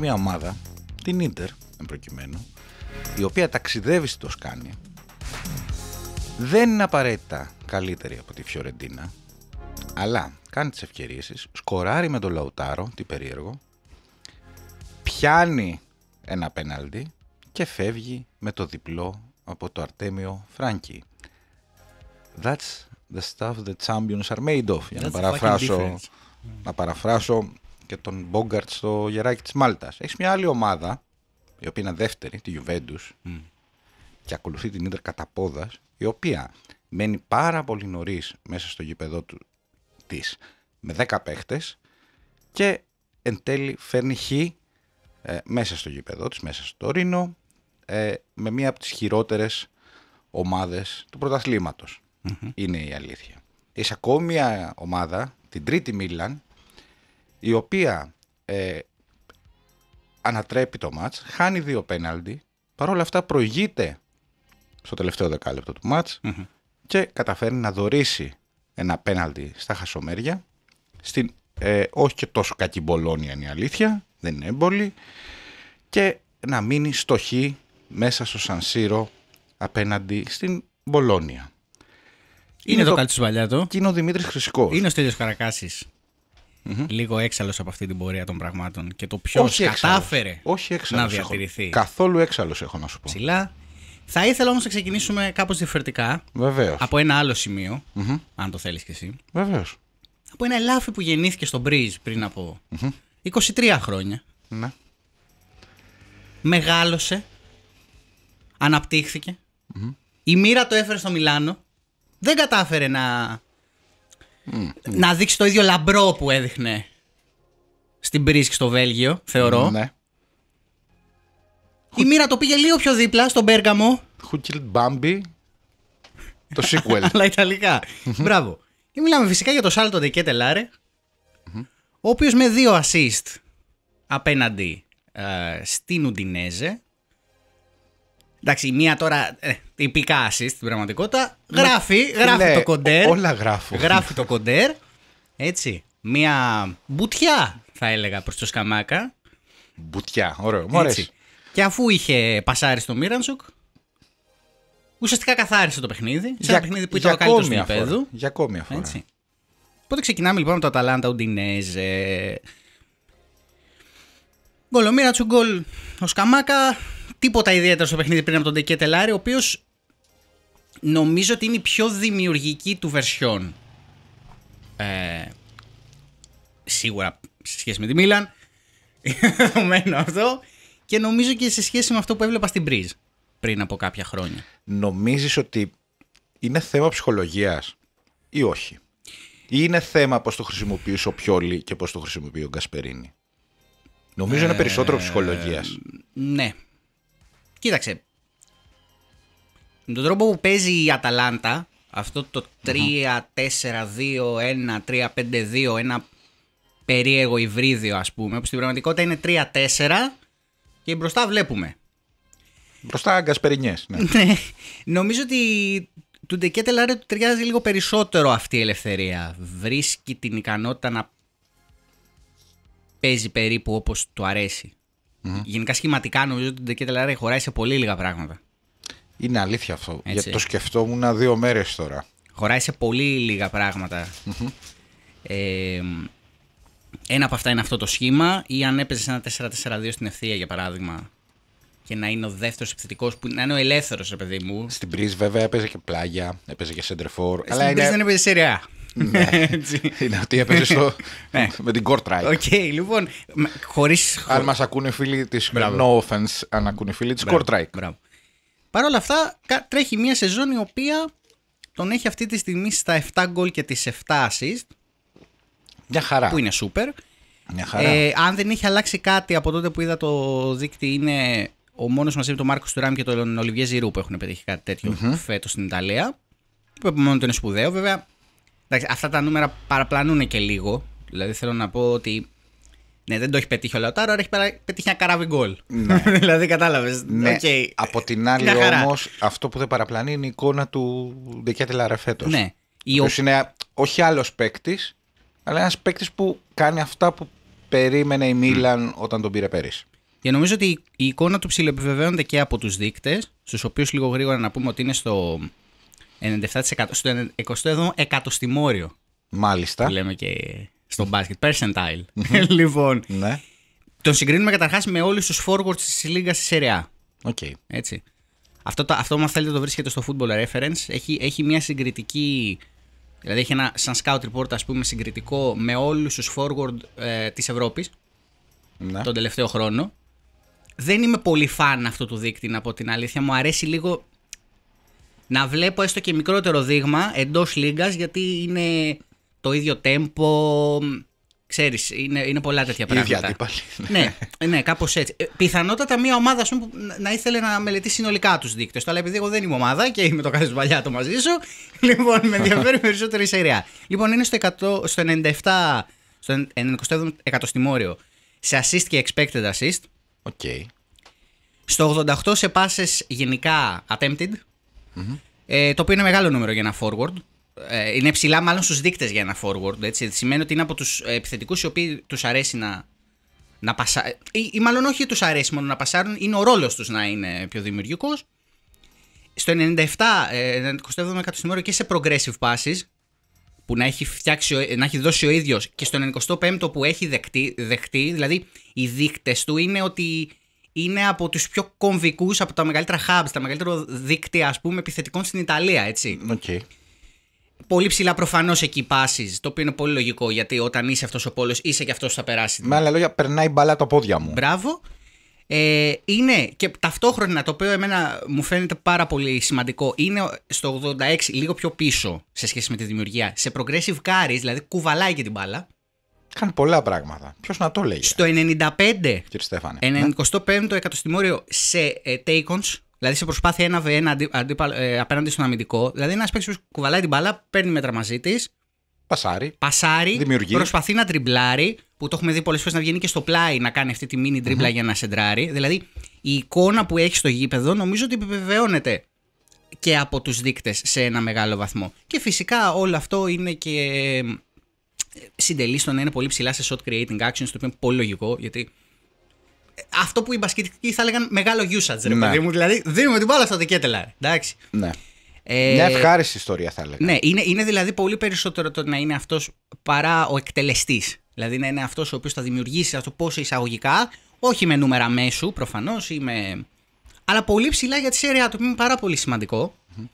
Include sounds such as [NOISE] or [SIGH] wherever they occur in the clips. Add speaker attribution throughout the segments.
Speaker 1: μια ομάδα, την Ίντερ, εν προκειμένου, η οποία ταξιδεύει στη Τοσκάνη, δεν είναι απαραίτητα καλύτερη από τη Φιωρεντίνα, αλλά κάνει τις ευκαιρίες σκοράρει με τον Λαουτάρο, τι περίεργο, πιάνει ένα πέναλτι και φεύγει με το διπλό από το Αρτέμιο Φράγκη. That's the stuff the champions are made of, για να παραφράσω, να παραφράσω και τον Μπόγκαρτ στο γεράκι της Μάλτας. Έχεις μια άλλη ομάδα, η οποία είναι δεύτερη, τη Γιουβέντους, και ακολουθεί την ντερ κατά πόδα, η οποία μένει πάρα πολύ νωρίς μέσα στο γήπεδο της με 10 παίχτες και εν τέλει φέρνει χ ε, μέσα στο γήπεδο της, μέσα στο Ρήνο, ε, με μία από τις χειρότερες ομάδες του πρωταθληματος Είναι η αλήθεια. Είσαι ακόμη μια ομάδα, την τρίτη Μίλαν, η οποία ε, ανατρέπει το μάτς, χάνει δύο πέναλτι, παρόλα αυτά προηγείται στο τελευταίο δεκάλεπτο του ματς και καταφέρνει να δωρήσει ένα πέναλτι στα χασομέρια στην ε, όχι και τόσο κακή Μπολόνια είναι η αλήθεια, δεν είναι έμπολη και να μείνει στοχή μέσα στο Σανσίρο απέναντι στην Μπολόνια. Είναι, είναι το, το...
Speaker 2: καλτσουβαλιάτο. Και είναι ο Δημήτρης Χρυσικός. Είναι ο Στέλιος Καρακάσης λίγο έξαλλος από αυτή την πορεία των πραγμάτων και το ποιος κατάφερε να διατηρηθεί.
Speaker 1: Καθόλου έξαλλος
Speaker 2: έχω να σου πω. Ψηλά. Θα ήθελα όμως να ξεκινήσουμε κάπως διαφορετικά. Βεβαίως. Από ένα άλλο αν το θέλεις κι εσύ. Βεβαίως. Από ένα ελάφι που γεννήθηκε στον Μπρίζ πριν απο 23 χρόνια. Ναι. Μεγάλωσε. Αναπτύχθηκε. Η μοίρα το έφερε στο Μιλάνο. Δεν κατάφερε να Mm. Να δείξει το ίδιο λαμπρό που έδειχνε στην Πρίσκη στο Βέλγιο,
Speaker 1: θεωρώ. Ναι.
Speaker 2: Η μοίρα το πήγε λίγο πιο δίπλα στον Πέργαμο.
Speaker 1: Who killed Bambi. Το sequel. [LAUGHS] Αλλά ιταλικά. [LAUGHS] Μπράβο.
Speaker 2: Και μιλάμε φυσικά για το Σάλτο Ντεκέτε Ο οποίος με δύο assist απέναντι ε, στην Ουντινέζε Εντάξει, η μία τώρα ε, τυπικά στην πραγματικότητα. Ναι. Γράφει, γράφει ναι, το κοντέρ. Όλα γράφω. Γράφει το κοντέρ. Έτσι. Μία μπουτιά θα έλεγα προς το Σκαμάκα. Μπουτιά, ωραίο. Μου Και αφού είχε πασάρει στο Μιραντσουκ, ουσιαστικά καθάρισε το παιχνίδι. Σε ένα παιχνίδι που ήταν ο καλύτερος του επίπεδου.
Speaker 1: Για ακόμη φορά. Έτσι.
Speaker 2: Οπότε ξεκινάμε λοιπόν με το Αταλάντα Ουντινέζε. Γκολ ο ο Σκαμάκα τίποτα ιδιαίτερο στο παιχνίδι πριν από τον Τεκέ Τελάρη, ο οποίος νομίζω ότι είναι η πιο δημιουργική του βερσιόν. Ε, σίγουρα σε σχέση με τη Μίλαν. αυτό. Και νομίζω και σε σχέση με αυτό που έβλεπα στην Breeze πριν από κάποια χρόνια.
Speaker 1: Νομίζεις ότι είναι θέμα ψυχολογίας ή όχι. Ή είναι θέμα πώς το χρησιμοποιείς ο Πιόλη και πώς το χρησιμοποιεί ο Γκασπερίνη. Νομίζω ε, είναι περισσότερο ψυχολογίας.
Speaker 2: Ναι, Κοίταξε. Με τον τρόπο που παίζει η Αταλάντα, αυτό το 3-4-2-1-3-5-2, ένα περίεργο υβρίδιο ας πούμε, που στην πραγματικότητα είναι 3-4 και μπροστά βλέπουμε. Μπροστά γκασπερινιές. Ναι. [LAUGHS] ναι. Νομίζω ότι του Ντεκέτελάρε του ταιριάζει λίγο περισσότερο αυτή η ελευθερία. Βρίσκει την ικανότητα να παίζει περίπου όπως του αρέσει. Mm-hmm. Γενικά σχηματικά νομίζω ότι ο Ντεκέτελαρη χωράει σε πολύ λίγα πράγματα. Είναι
Speaker 1: αλήθεια αυτό. το σκεφτόμουν δύο μέρες τώρα. Χωράει σε πολύ λίγα
Speaker 2: mm-hmm. Ε, ένα από αυτά είναι αυτό το σχήμα, ή αν έπαιζες ένα 4-4-2 στην ευθεία για παράδειγμα. Και να είναι ο δεύτερος επιθετικός που να είναι ο ελεύθερος, ρε παιδί
Speaker 1: μου. Στην Πρίζ, βέβαια, έπαιζε και πλάγια, έπαιζε και σεντρεφόρ. Στην αλλά Πρίζ είναι... δεν
Speaker 2: έπαιζε σειρά ναι.
Speaker 1: Είναι αυτή η έπαιζε στο... Ναι. με την Κορτ Οκ, λοιπόν. Χωρίς... Αν μας ακούνε οι φίλοι της. No offense, αν ακούνε οι φίλοι της Ράικ
Speaker 2: Παρ' όλα αυτά, τρέχει μια σεζόν η οποία τον έχει αυτή τη στιγμή στα 7 γκολ και τις 7 assist. Μια χαρά. Που είναι super. Μια χαρά. Ε, αν δεν έχει αλλάξει κάτι από τότε που είδα το δίκτυο είναι ο μόνος μαζί με τον Μάρκος Τουράμ και τον Ολιβιέ Ζηρού που έχουν πετύχει κάτι τέτοιο mm-hmm. φέτος στην Ιταλία. Που μόνο είναι σπουδαίο βέβαια. Εντάξει, αυτά τα νούμερα παραπλανούν και λίγο. Δηλαδή θέλω να πω ότι. Ναι, δεν το έχει πετύχει ο Λεωτάρο, αλλά
Speaker 1: έχει πετύχει ένα καράβι γκολ. Ναι. [LAUGHS] δηλαδή κατάλαβες. Ναι. Okay. Από την άλλη όμως, αυτό που δεν παραπλανεί είναι η εικόνα του Ντεκιάτε Λαρεφέτο. Ναι. Ο... είναι όχι άλλος παίκτης, αλλά ένας παίκτης που κάνει αυτά που περίμενε η Μίλαν όταν τον πήρε πέρυσι.
Speaker 2: Και νομίζω ότι η εικόνα του ψηλοεπιβεβαίνονται και από τους δείκτες, στους οποίους λίγο γρήγορα να πούμε ότι είναι στο 97%. Στο 27ο εκατοστημόριο. Μάλιστα. Το λέμε και στο μπάσκετ. Percentile.
Speaker 1: [LAUGHS] λοιπόν. Ναι. Τον
Speaker 2: συγκρίνουμε καταρχάς με όλους τους forwards της Λίγκα στη Σεριά. Okay. Έτσι. Αυτό, το, αυτό, αν θέλετε, το βρίσκεται στο Football Reference. Έχει, έχει μια συγκριτική. Δηλαδή, έχει ένα σαν scout report, ας πούμε, συγκριτικό με όλους τους forward ε, της Ευρώπης ναι. τον τελευταίο χρόνο. Δεν είμαι πολύ φαν αυτού του δείκτη, να την αλήθεια. Μου αρέσει λίγο να βλέπω έστω και μικρότερο δείγμα εντός λίγας γιατί είναι το ίδιο tempo. Ξέρεις, είναι, είναι πολλά τέτοια πράγματα. Ίδια ναι, ναι, ναι κάπως έτσι. Ε, πιθανότατα μια ομάδα σου να ήθελε να μελετήσει συνολικά τους δείκτες. Αλλά επειδή εγώ δεν είμαι ομάδα και είμαι το κάθε βαλιά το μαζί σου, [LAUGHS] λοιπόν με ενδιαφέρει [LAUGHS] περισσότερη η σειρά. Λοιπόν, είναι στο, 100, στο 97, στο 97 εκατοστημόριο σε assist και expected assist. Okay. Στο 88 σε passes γενικά attempted. Ε, το οποίο είναι μεγάλο νούμερο για ένα forward. Ε, είναι ψηλά μάλλον στους δείκτες για ένα forward. Έτσι. Σημαίνει ότι είναι από τους επιθετικούς οι οποίοι τους αρέσει να, να πασάρουν. Ή, μάλλον όχι τους αρέσει μόνο να πασάρουν, είναι ο ρόλος τους να είναι πιο δημιουργικός. Στο 97, 97ο νούμερο και σε progressive passes, που να έχει, φτιάξει, να έχει δώσει ο ίδιος και στο 95 που έχει δεχτεί, δηλαδή οι δείκτες του είναι ότι είναι από τους πιο κομβικούς, από τα μεγαλύτερα hubs, τα μεγαλύτερα δίκτυα ας πούμε, επιθετικών στην Ιταλία. Έτσι. Okay. Πολύ ψηλά προφανώς εκεί πάσεις, το οποίο είναι πολύ λογικό γιατί όταν είσαι αυτός ο πόλος, είσαι και αυτός που θα περάσει.
Speaker 1: Με άλλα λόγια, περνάει μπαλά τα πόδια μου. Μπράβο. Ε, είναι και
Speaker 2: ταυτόχρονα το οποίο εμένα μου φαίνεται πάρα πολύ σημαντικό είναι στο 86 λίγο πιο πίσω σε σχέση με τη δημιουργία. Σε progressive carries, δηλαδή κουβαλάει και την μπάλα. Κάνει πολλά πράγματα. Ποιος να το λέει. Στο 95, κύριε Στέφανε. 95ο ναι. εκατοστημόριο σε ε, δηλαδή σε προσπάθεια ένα v1 αντί, ε, απέναντι στον αμυντικό. Δηλαδή ένας παίξιμο που κουβαλάει την μπαλά, παίρνει μέτρα μαζί της. Πασάρι. Πασάρι. Δημιουργεί. Προσπαθεί να τριμπλάρει, που το έχουμε δει πολλές φορές να βγαίνει και στο πλάι να κάνει αυτή τη μίνι τριμπλα για να σεντράρει. Δηλαδή η εικόνα που έχει στο γήπεδο νομίζω ότι επιβεβαιώνεται και από τους δείκτες σε ένα μεγάλο βαθμό. Και φυσικά όλο αυτό είναι και συντελεί στο να είναι πολύ ψηλά σε shot creating actions, το οποίο είναι πολύ λογικό, γιατί αυτό που οι μπασκετικοί θα λέγανε μεγάλο usage, ρε ναι. μου. Δηλαδή, δίνουμε την μπάλα στα δικέτελα. Εντάξει. Ναι. Ε, Μια ευχάριστη
Speaker 1: ιστορία θα έλεγα. Ναι,
Speaker 2: είναι, είναι δηλαδή πολύ περισσότερο το να είναι αυτός παρά ο εκτελεστής. Δηλαδή να είναι αυτός ο οποίος θα δημιουργήσει, αυτό πω εισαγωγικά, όχι με νούμερα μέσου προφανώς, με... αλλά πολύ ψηλά για τη σέρια του, είναι πάρα πολύ σημαντικό. Mm-hmm.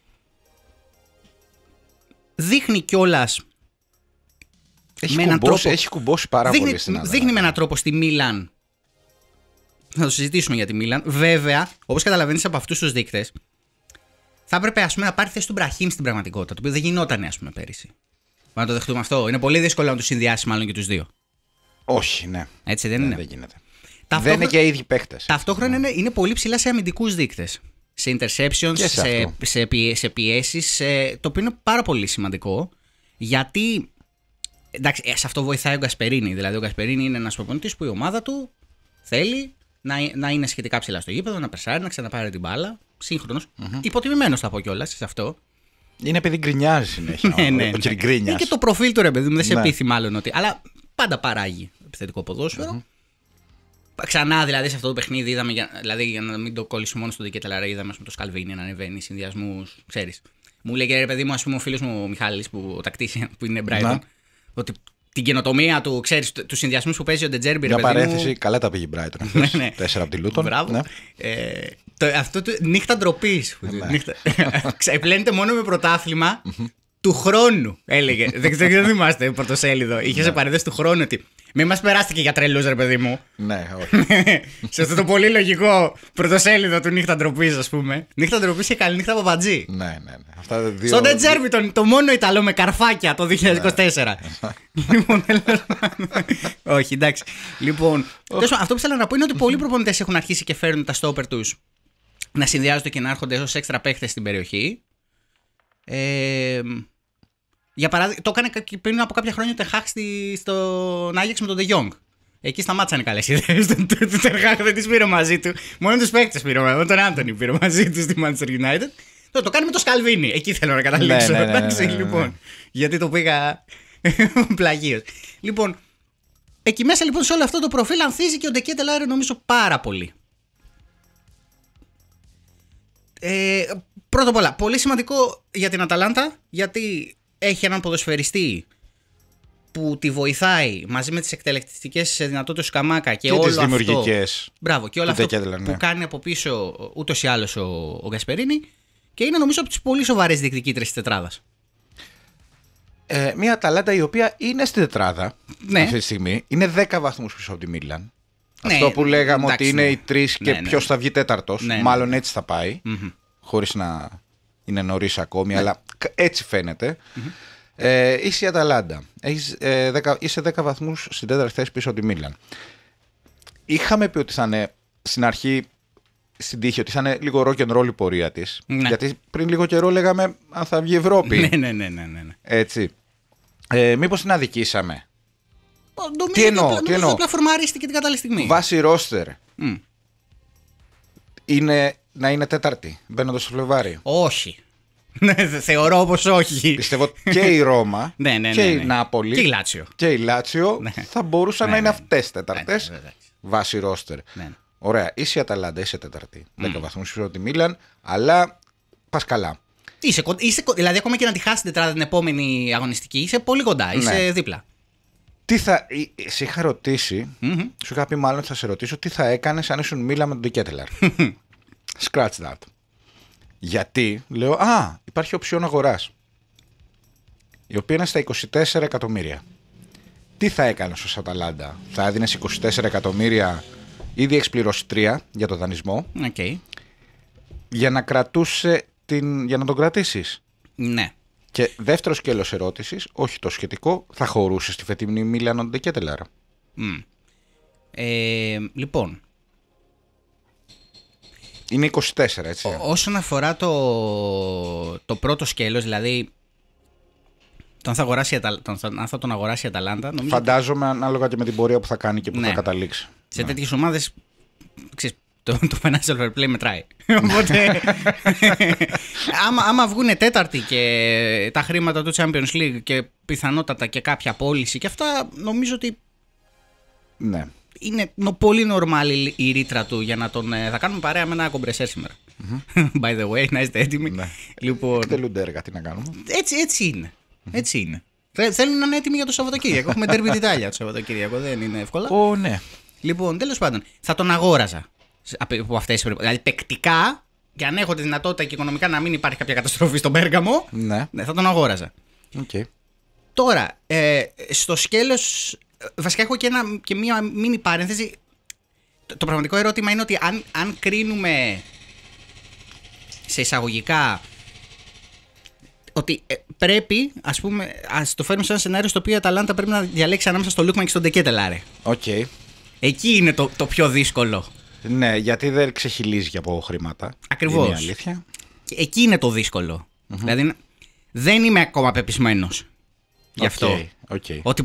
Speaker 2: Δείχνει κιόλας
Speaker 1: έχει, με τρόπο. έχει κουμπώσει πάρα δείχνει, πολύ στην Ελλάδα. Δείχνει
Speaker 2: με έναν τρόπο στη Μίλαν. Θα το συζητήσουμε για τη Μίλαν. Βέβαια, όπως καταλαβαίνεις από αυτούς τους δείκτες, θα έπρεπε ας πούμε, να πάρει θέση του Μπραχήμ στην πραγματικότητα, το οποίο δεν γινόταν ας πούμε, πέρυσι. Μα να το δεχτούμε αυτό. Είναι πολύ δύσκολο να τους συνδυάσει μάλλον και τους δύο. Όχι, ναι. Έτσι δεν είναι. Δεν γίνεται. Ταυτόχρονα... Δεν είναι και οι ίδιοι παίχτε. Ταυτόχρονα ναι. είναι, πολύ ψηλά σε αμυντικούς δείκτες. Σε interceptions, σε, σε, σε, πιέσεις, σε, το οποίο είναι πάρα πολύ σημαντικό. Γιατί εντάξει, ε, σε αυτό βοηθάει ο Γκασπερίνη. Δηλαδή, ο Γκασπερίνη είναι ένας προπονητής που η ομάδα του θέλει να, να είναι σχετικά ψηλά στο γήπεδο, να περσάρει, να ξαναπάρει την μπάλα. Σύγχρονος. Mm-hmm. Υποτιμημένος θα πω κιόλας σε αυτό. Είναι επειδή γκρινιάζει συνέχεια. [LAUGHS] ναι, ναι, ναι. Είναι και το προφίλ του ρε παιδί μου, δεν σε ναι. πείθει μάλλον ότι. Αλλά πάντα παράγει επιθετικό Ξανά δηλαδή σε αυτό το παιχνίδι είδαμε, δηλαδή για να μην το κόλλησουμε μόνο στον Δικέτελαρα, είδαμε με το Σκαλβίνι να ανεβαίνει συνδυασμούς, ξέρεις. Μου και ρε παιδί μου, ας πούμε, ο φίλος μου ο Μιχάλης, που, ο [LAUGHS] που είναι Brighton, ότι την καινοτομία του, ξέρεις, του συνδυασμού που παίζει ο Ντετζέρμπι. Μια παρένθεση, μου...
Speaker 1: καλά τα πήγε η Brighton. [LAUGHS] Ναι, ναι. Τέσσερα από τη Λούτων. Μπράβο.
Speaker 2: Ναι. Ε, το, αυτό το, νύχτα ντροπής. Ναι. [LAUGHS] Ξεπλένεται μόνο με πρωτάθλημα του χρόνου, έλεγε. δεν ξέρω, δεν θυμάστε πρωτοσέλιδο. Είχε σε ναι. παρένθεση του χρόνου ότι. Μην μα περάστηκε για τρελούς, ρε παιδί μου.
Speaker 1: Ναι, [LAUGHS] όχι.
Speaker 2: σε αυτό το πολύ λογικό πρωτοσέλιδο του νύχτα ντροπής, ας πούμε. Νύχτα ντροπής και καλή νύχτα παπατζή.
Speaker 1: Ναι, ναι, ναι. Αυτά τα δύο... Στον Τετζέρβι,
Speaker 2: τον, το μόνο Ιταλό με καρφάκια το 2024. Ναι. [LAUGHS] λοιπόν, Όχι, εντάξει. Λοιπόν, αυτό που θέλω να πω είναι ότι πολλοί προπονητές έχουν αρχίσει και φέρνουν τα στόπερ τους να συνδυάζονται και να έρχονται ως έξτρα παίχτες στην περιοχή. Ε, για παράδειγμα, το έκανε πριν από κάποια χρόνια ο Τεχάχ στον Άγιαξ με τον Ντεγιόνγκ. Εκεί σταμάτησαν οι καλές [LAUGHS] ιδέες. Τον Τεχάχ δεν τις πήρε μαζί του. Μόνο τους παίκτες πήρε μαζί του. Τον Άντωνη πήρε μαζί του στη Manchester United. Το, το κάνει με τον Σκαλβίνη. Εκεί θέλω να καταλήξω. Ναι, ναι, ναι, λοιπόν. Γιατί το πήγα [LAUGHS] πλαγίως. Λοιπόν, εκεί μέσα λοιπόν σε όλο αυτό το προφίλ ανθίζει και ο Ντεκέτε Λάρε νομίζω πάρα πολύ. Ε, πρώτα απ' όλα, πολύ σημαντικό για την Αταλάντα, γιατί έχει έναν ποδοσφαιριστή που τη βοηθάει μαζί με τις εκτελεστικέ δυνατότητες του Καμάκα και, και όλο τις Αυτό, και που δηλαδή, ναι. κάνει από πίσω ούτως ή ο, ο Γκασπερίνη.
Speaker 1: Και είναι νομίζω από τις πολύ σοβαρές διεκδικήτρε της τετράδας. Ε, μια Αταλάντα η οποία είναι στη τετράδα ναι. αυτή τη στιγμή. Είναι 10 βαθμούς πίσω από τη Μίλαν.
Speaker 2: Ναι, αυτό που λέγαμε ότι είναι οι τρεις και ναι, ποιος θα βγει
Speaker 1: τέταρτος. Μάλλον έτσι θα πάει. Χωρίς να είναι νωρίς ακόμη, αλλά έτσι Ε, είσαι η Αταλάντα. Έχεις, ε, δεκα, είσαι 10 βαθμούς στην τέταρτη θέση πίσω από τη Μίλαν. Είχαμε πει ότι θα είναι στην αρχή στην τύχη ότι θα είναι λίγο rock and η πορεία της. Ναι. Γιατί πριν λίγο καιρό λέγαμε αν θα βγει η Ευρώπη. Ναι, ναι, ναι. ναι, ναι. ναι. Έτσι. Ε, Μήπως την αδικήσαμε.
Speaker 2: τι εννοώ, τι εννοώ. την κατάλληλη στιγμή. Βάση
Speaker 1: ρόστερ. Mm. Είναι να είναι τέταρτη, μπαίνοντας στο Φλεβάρι. Όχι. Ναι, θεωρώ όπω όχι. Πιστεύω και η Ρώμα ναι, [LAUGHS] ναι, ναι, και ναι, η ναι. Νάπολη και η Λάτσιο, και η Λάτσιο θα μπορούσαν να είναι αυτές τέταρτε βάσει ρόστερ. Ωραία, είσαι η Αταλάντα, είσαι τέταρτη. 10 mm. βαθμού πίσω από τη Μίλαν, αλλά πας καλά.
Speaker 2: Είσαι, είσαι, δηλαδή, ακόμα και να τη χάσεις την την επόμενη αγωνιστική, είσαι πολύ κοντά, είσαι
Speaker 1: δίπλα. Τι θα. Ε, ε, σε είχα ρωτήσει, mm-hmm. σου είχα πει μάλλον θα σε ρωτήσω τι θα έκανες αν ήσουν μίλα με τον Ντικέτελαρ. Scratch that. Γιατί λέω, Α, υπάρχει οψιόν αγοράς. Η οποία είναι στα 24 εκατομμύρια. Τι θα έκανες ως Αταλάντα, θα έδινες 24 εκατομμύρια ήδη εξπληρώσει 3 για το δανεισμό. Okay. Για να κρατούσε την, για να τον κρατήσεις. Ναι. Και δεύτερος σκέλος ερώτησης, όχι το σχετικό, θα χωρούσες τη φετινή Μίλαν Ντεκέτελαρα. Mm. Ε, λοιπόν, είναι 24, έτσι.
Speaker 2: όσον αφορά το, το πρώτο σκέλος, δηλαδή τον θα, αγοράσει, τον, αν θα τον αγοράσει η Αταλάντα.
Speaker 1: Φαντάζομαι ανάλογα και με την πορεία που θα κάνει και που θα ναι. καταλήξει.
Speaker 2: Σε ναι. τέτοιες ομάδες.
Speaker 1: Το, το financial fair play μετράει.
Speaker 2: [LAUGHS] Οπότε. άμα, άμα βγουν τέταρτη και τα χρήματα του Champions League και πιθανότατα και κάποια πώληση και αυτά, νομίζω ότι. Ναι είναι πολύ normal η ρήτρα του για να τον. Ε, θα κάνουμε παρέα με ένα κομπρεσέρ By the way, να είστε έτοιμοι. Ναι. Λοιπόν... Εκτελούνται έργα, τι να κάνουμε. Έτσι, έτσι Έτσι είναι. Θέλουν να είναι έτοιμοι για το Σαββατοκύριακο. Έχουμε τέρμι την Ιταλία το Σαββατοκύριακο, δεν είναι εύκολα. Ω, ναι. Λοιπόν, τέλος πάντων, θα τον αγόραζα από αυτέ τι περιπτώσει. Δηλαδή, τεκτικά, για αν έχω τη δυνατότητα και οικονομικά να μην υπάρχει κάποια καταστροφή στον Πέργαμο, ναι. ναι θα τον αγόραζα. Okay. Τώρα, ε, στο σκέλος Βασικά έχω και, ένα, και μία μίνι παρένθεση. Το, πραγματικό ερώτημα είναι ότι αν, αν κρίνουμε σε εισαγωγικά ότι ε, πρέπει, ας πούμε, ας το φέρουμε σε ένα σενάριο στο οποίο η Αταλάντα πρέπει να διαλέξει ανάμεσα στο Λούκμαν και στον Τεκέτελα
Speaker 1: Οκ. Okay. Εκεί είναι το, το πιο δύσκολο. Ναι, γιατί δεν ξεχυλίζει από χρήματα. Ακριβώ. Είναι η αλήθεια.
Speaker 2: Εκεί είναι το δυσκολο Δηλαδή, δεν είμαι ακόμα πεπισμένος γι' αυτό. Okay, okay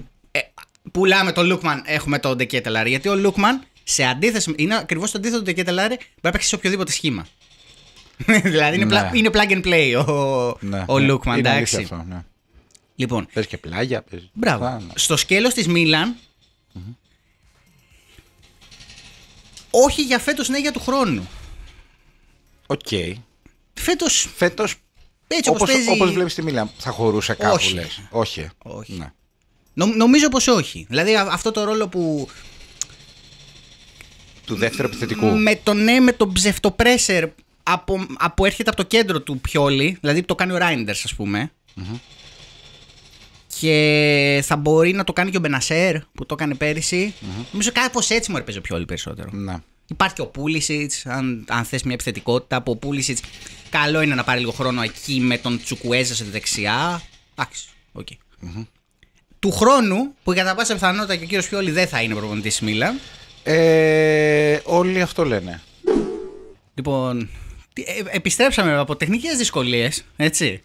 Speaker 2: πουλάμε τον Λούκμαν, έχουμε τον Ντεκέτελαρ. Γιατί ο Λούκμαν σε αντίθεση, είναι ακριβώς το αντίθετο του Ντεκέτελαρ, μπορεί να παίξει σε οποιοδήποτε σχήμα. [LAUGHS] δηλαδή είναι, ναι. plug, είναι plug and play ο, ναι, ο ναι. Λούκμαν, Είναι εντάξει. αυτό,
Speaker 1: ναι. Λοιπόν. Πες και πλάγια. Πες... Μπράβο. ναι.
Speaker 2: Στο σκέλος της Μίλαν. Mm-hmm.
Speaker 1: Όχι για φέτος, ναι, για του χρόνου. Οκ. Okay. Φέτος. Φέτος... Έτσι, όπως, όπως, παίζει... όπως τη Μίλαν, θα χωρούσε κάπου, Όχι. Λες. Όχι. Όχι. Ναι
Speaker 2: νομίζω πως όχι. Δηλαδή αυτό το ρόλο που... Του δεύτερου επιθετικού. Με το ναι, με τον ψευτοπρέσερ από, από έρχεται από το κέντρο του πιόλι, δηλαδή το κάνει ο Ράιντερς ας πουμε mm-hmm. Και θα μπορεί να το κάνει και ο Μπενασέρ που το έκανε πέρυσι. Mm-hmm. Νομίζω κάπως έτσι μου έρπαιζε ο Πιόλι περισσότερο. Να. Υπάρχει και ο Πούλησιτ, αν, αν θες μια επιθετικότητα. Από ο Πούλησιτ, καλό είναι να πάρει λίγο χρόνο εκεί με τον Τσουκουέζα σε δεξιά. Εντάξει, οκ. Okay. Mm-hmm του χρόνου που κατά πάσα πιθανότητα και ο κύριος Πιόλη δεν θα είναι προπονητής της Μίλαν. Ε,
Speaker 1: όλοι αυτό λένε.
Speaker 2: Λοιπόν, ε, επιστρέψαμε από τεχνικές δυσκολίες, έτσι.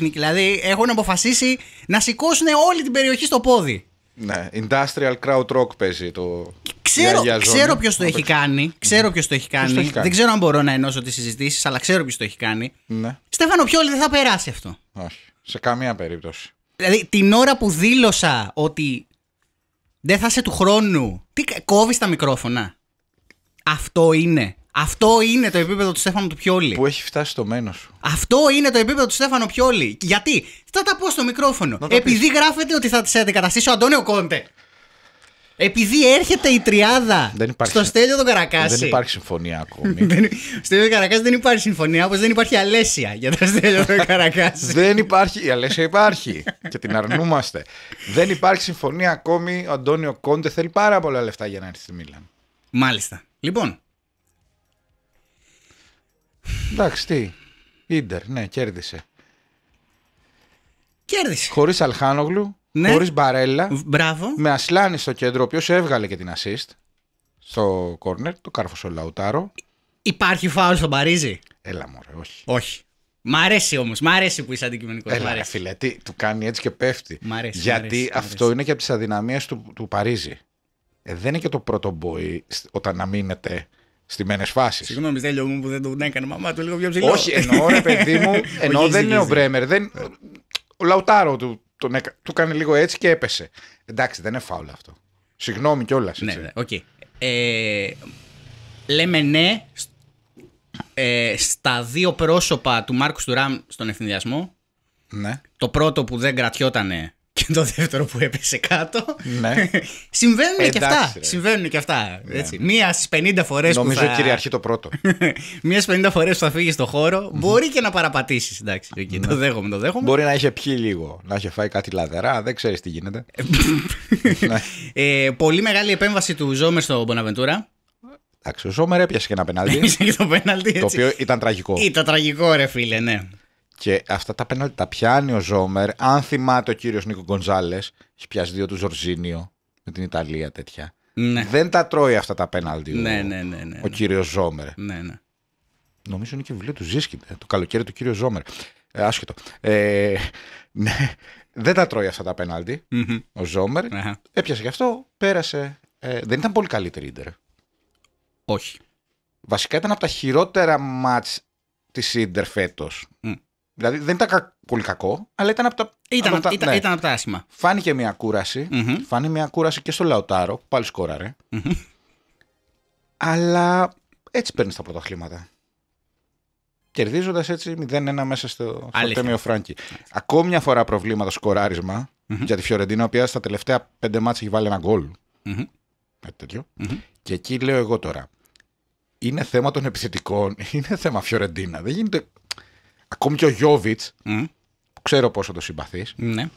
Speaker 2: δηλαδή έχουν αποφασίσει να σηκώσουν όλη την περιοχή στο
Speaker 1: πόδι. Ναι, industrial crowd rock παίζει το. Ξέρω, ξέρω ποιος το, έχει
Speaker 2: κάνει. Ξέρω ποιος το έχει κάνει. δεν ξέρω αν μπορώ να ενώσω τις συζητήσεις, αλλά ξέρω ποιος το έχει κάνει. Ναι. Στέφανο Πιόλη δεν θα περάσει αυτό.
Speaker 1: Όχι. Σε καμία περίπτωση.
Speaker 2: Δηλαδή την ώρα που δήλωσα ότι δεν θα είσαι του χρόνου, τι κόβεις τα μικρόφωνα. Αυτό είναι. Αυτό είναι το επίπεδο του Στέφανο του Πιόλη. Που έχει φτάσει στο μένος σου. Αυτό είναι το επίπεδο του Στέφανο Πιόλη. Γιατί θα τα πω στο μικρόφωνο. Επειδή γράφεται ότι θα σε αντικαταστήσει ο Αντώνιο Κόντε. Επειδή έρχεται η τριάδα στο Στέλιο του Καρακάση. Δεν υπάρχει
Speaker 1: συμφωνία ακόμη. [LAUGHS]
Speaker 2: Στέλιο τον Καρακάση δεν υπάρχει συμφωνία, όπως δεν υπάρχει Αλέσια για
Speaker 1: το Στέλιο του Καρακάση. [LAUGHS] δεν υπάρχει. Η Αλέσια υπάρχει και την αρνούμαστε. δεν υπάρχει συμφωνία ακόμη. Ο Αντώνιο Κόντε θέλει πάρα πολλά λεφτά για να έρθει στη Μίλαν. Μάλιστα. Λοιπόν. Εντάξει, τι. Ιντερ, ναι, κέρδισε. Κέρδισε. Χωρίς Αλχάνογλου ναι. Χωρίς μπαρέλα. Μπράβο. Με Ασλάνη στο κέντρο, ο οποίος έβγαλε και την assist στο corner, το κάρφωσε ο Λαουτάρο. Υπάρχει φάουλ
Speaker 2: στον Παρίζι.
Speaker 1: Έλα μωρέ, όχι. Όχι.
Speaker 2: Μ' αρέσει όμως, μ' αρέσει που είσαι αντικειμενικός. Έλα, ρε,
Speaker 1: φίλε, τι, του κάνει έτσι και πέφτει. Μ αρέσει, Γιατί μ αρέσει, αυτό είναι και από τις αδυναμίες του, του Παρίζη. Ε, δεν είναι και το πρώτο μποϊ όταν στι μένε φάσεις. Συγγνώμη, δεν μου που δεν τον έκανε μαμά του λίγο πιο ψηλό. Όχι, εννοώ ρε παιδί μου, [LAUGHS] ενώ δεν είναι ο Μπρέμερ. Δεν... Ο Λαουτάρο του τον έκα... του κάνει λίγο έτσι και έπεσε. Εντάξει, δεν είναι φάουλ αυτό. Συγγνώμη κιόλας. Ναι, ναι,
Speaker 2: okay. ε, λέμε ναι ε, στα δύο πρόσωπα του Μάρκους Τουράμ στον ευθυνδιασμό. Ναι. Το πρώτο που δεν κρατιότανε
Speaker 1: και το δεύτερο που
Speaker 2: έπεσε κάτω. Ναι. [LAUGHS] Συμβαίνουν Εντάξει, και αυτά. Συμβαίνουν και αυτά. Ναι. Μία στις 50 φορές που. Νομίζω θα... κυριαρχεί το πρώτο. [LAUGHS] Μία στις 50 φορές που θα φύγεις στον χώρο, μπορεί και να παραπατήσεις. Εντάξει, ναι. το δέχομαι, το δέχομαι. Μπορεί
Speaker 1: να είχε πιει λίγο, να είχε φάει κάτι λαδερά, δεν ξέρεις τι γίνεται. Ε,
Speaker 2: ναι. [LAUGHS] ε, πολύ μεγάλη επέμβαση του Ζόμερ στο Μποναβεντούρα.
Speaker 1: Εντάξει, ο Ζόμερ έπιασε και ένα πενάλτι. το πέναλτι, Το οποίο ήταν τραγικό. Ήταν τραγικό, ρε φίλε, ναι. Και αυτά τα πέναλτι τα πιάνει ο Ζόμερ. Αν θυμάται ο κύριος Νίκο Γκονζάλες, έχει πιάσει δύο του Ζορζίνιο με την Ιταλία τέτοια. Ναι. Δεν τα τρώει αυτά τα πέναλτι ναι, ναι, ναι, ναι, ο κύριος Ζόμερ. Ναι, ναι. Νομίζω είναι και βιβλίο του Ζήσκη, το καλοκαίρι του κύριο Ζόμερ. άσχετο. Ε, ναι. Δεν τα τρώει αυτά τα πεναλτι ο Ζόμερ. Uh-huh. Έπιασε γι' αυτό, πέρασε. Ε, δεν ήταν πολύ καλύτερη ίντερ. Όχι. Βασικά ήταν από τα χειρότερα μάτ της Ίντερ Φέτος. Δηλαδή δεν ήταν κα... πολύ κακό, αλλά ήταν από τα, ήταν, Ήταν, ναι. ήταν από τα άσχημα. Φάνηκε μια κούραση. Φάνηκε μια κούραση και στο Λαοτάρο, που πάλι Αλλά έτσι παίρνεις τα πρωτοχληματα κερδιζοντα Κερδίζοντας έτσι 0-1 μέσα στο, τέμιο Φράγκη. Ακόμη μια φορά προβλήματα σκοράρισμα mm-hmm. για τη Φιωρεντίνα, η οποία στα τελευταία πέντε μάτια έχει βάλει ένα γκολ. Κάτι τέτοιο. Και εκεί λέω εγώ τώρα. Είναι θέμα των επιθετικών, [LAUGHS] είναι θέμα Φιωρεντίνα. Δεν γίνεται ακόμη και ο Γιώβιτ, που ξέρω πόσο το συμπαθείς, ναι.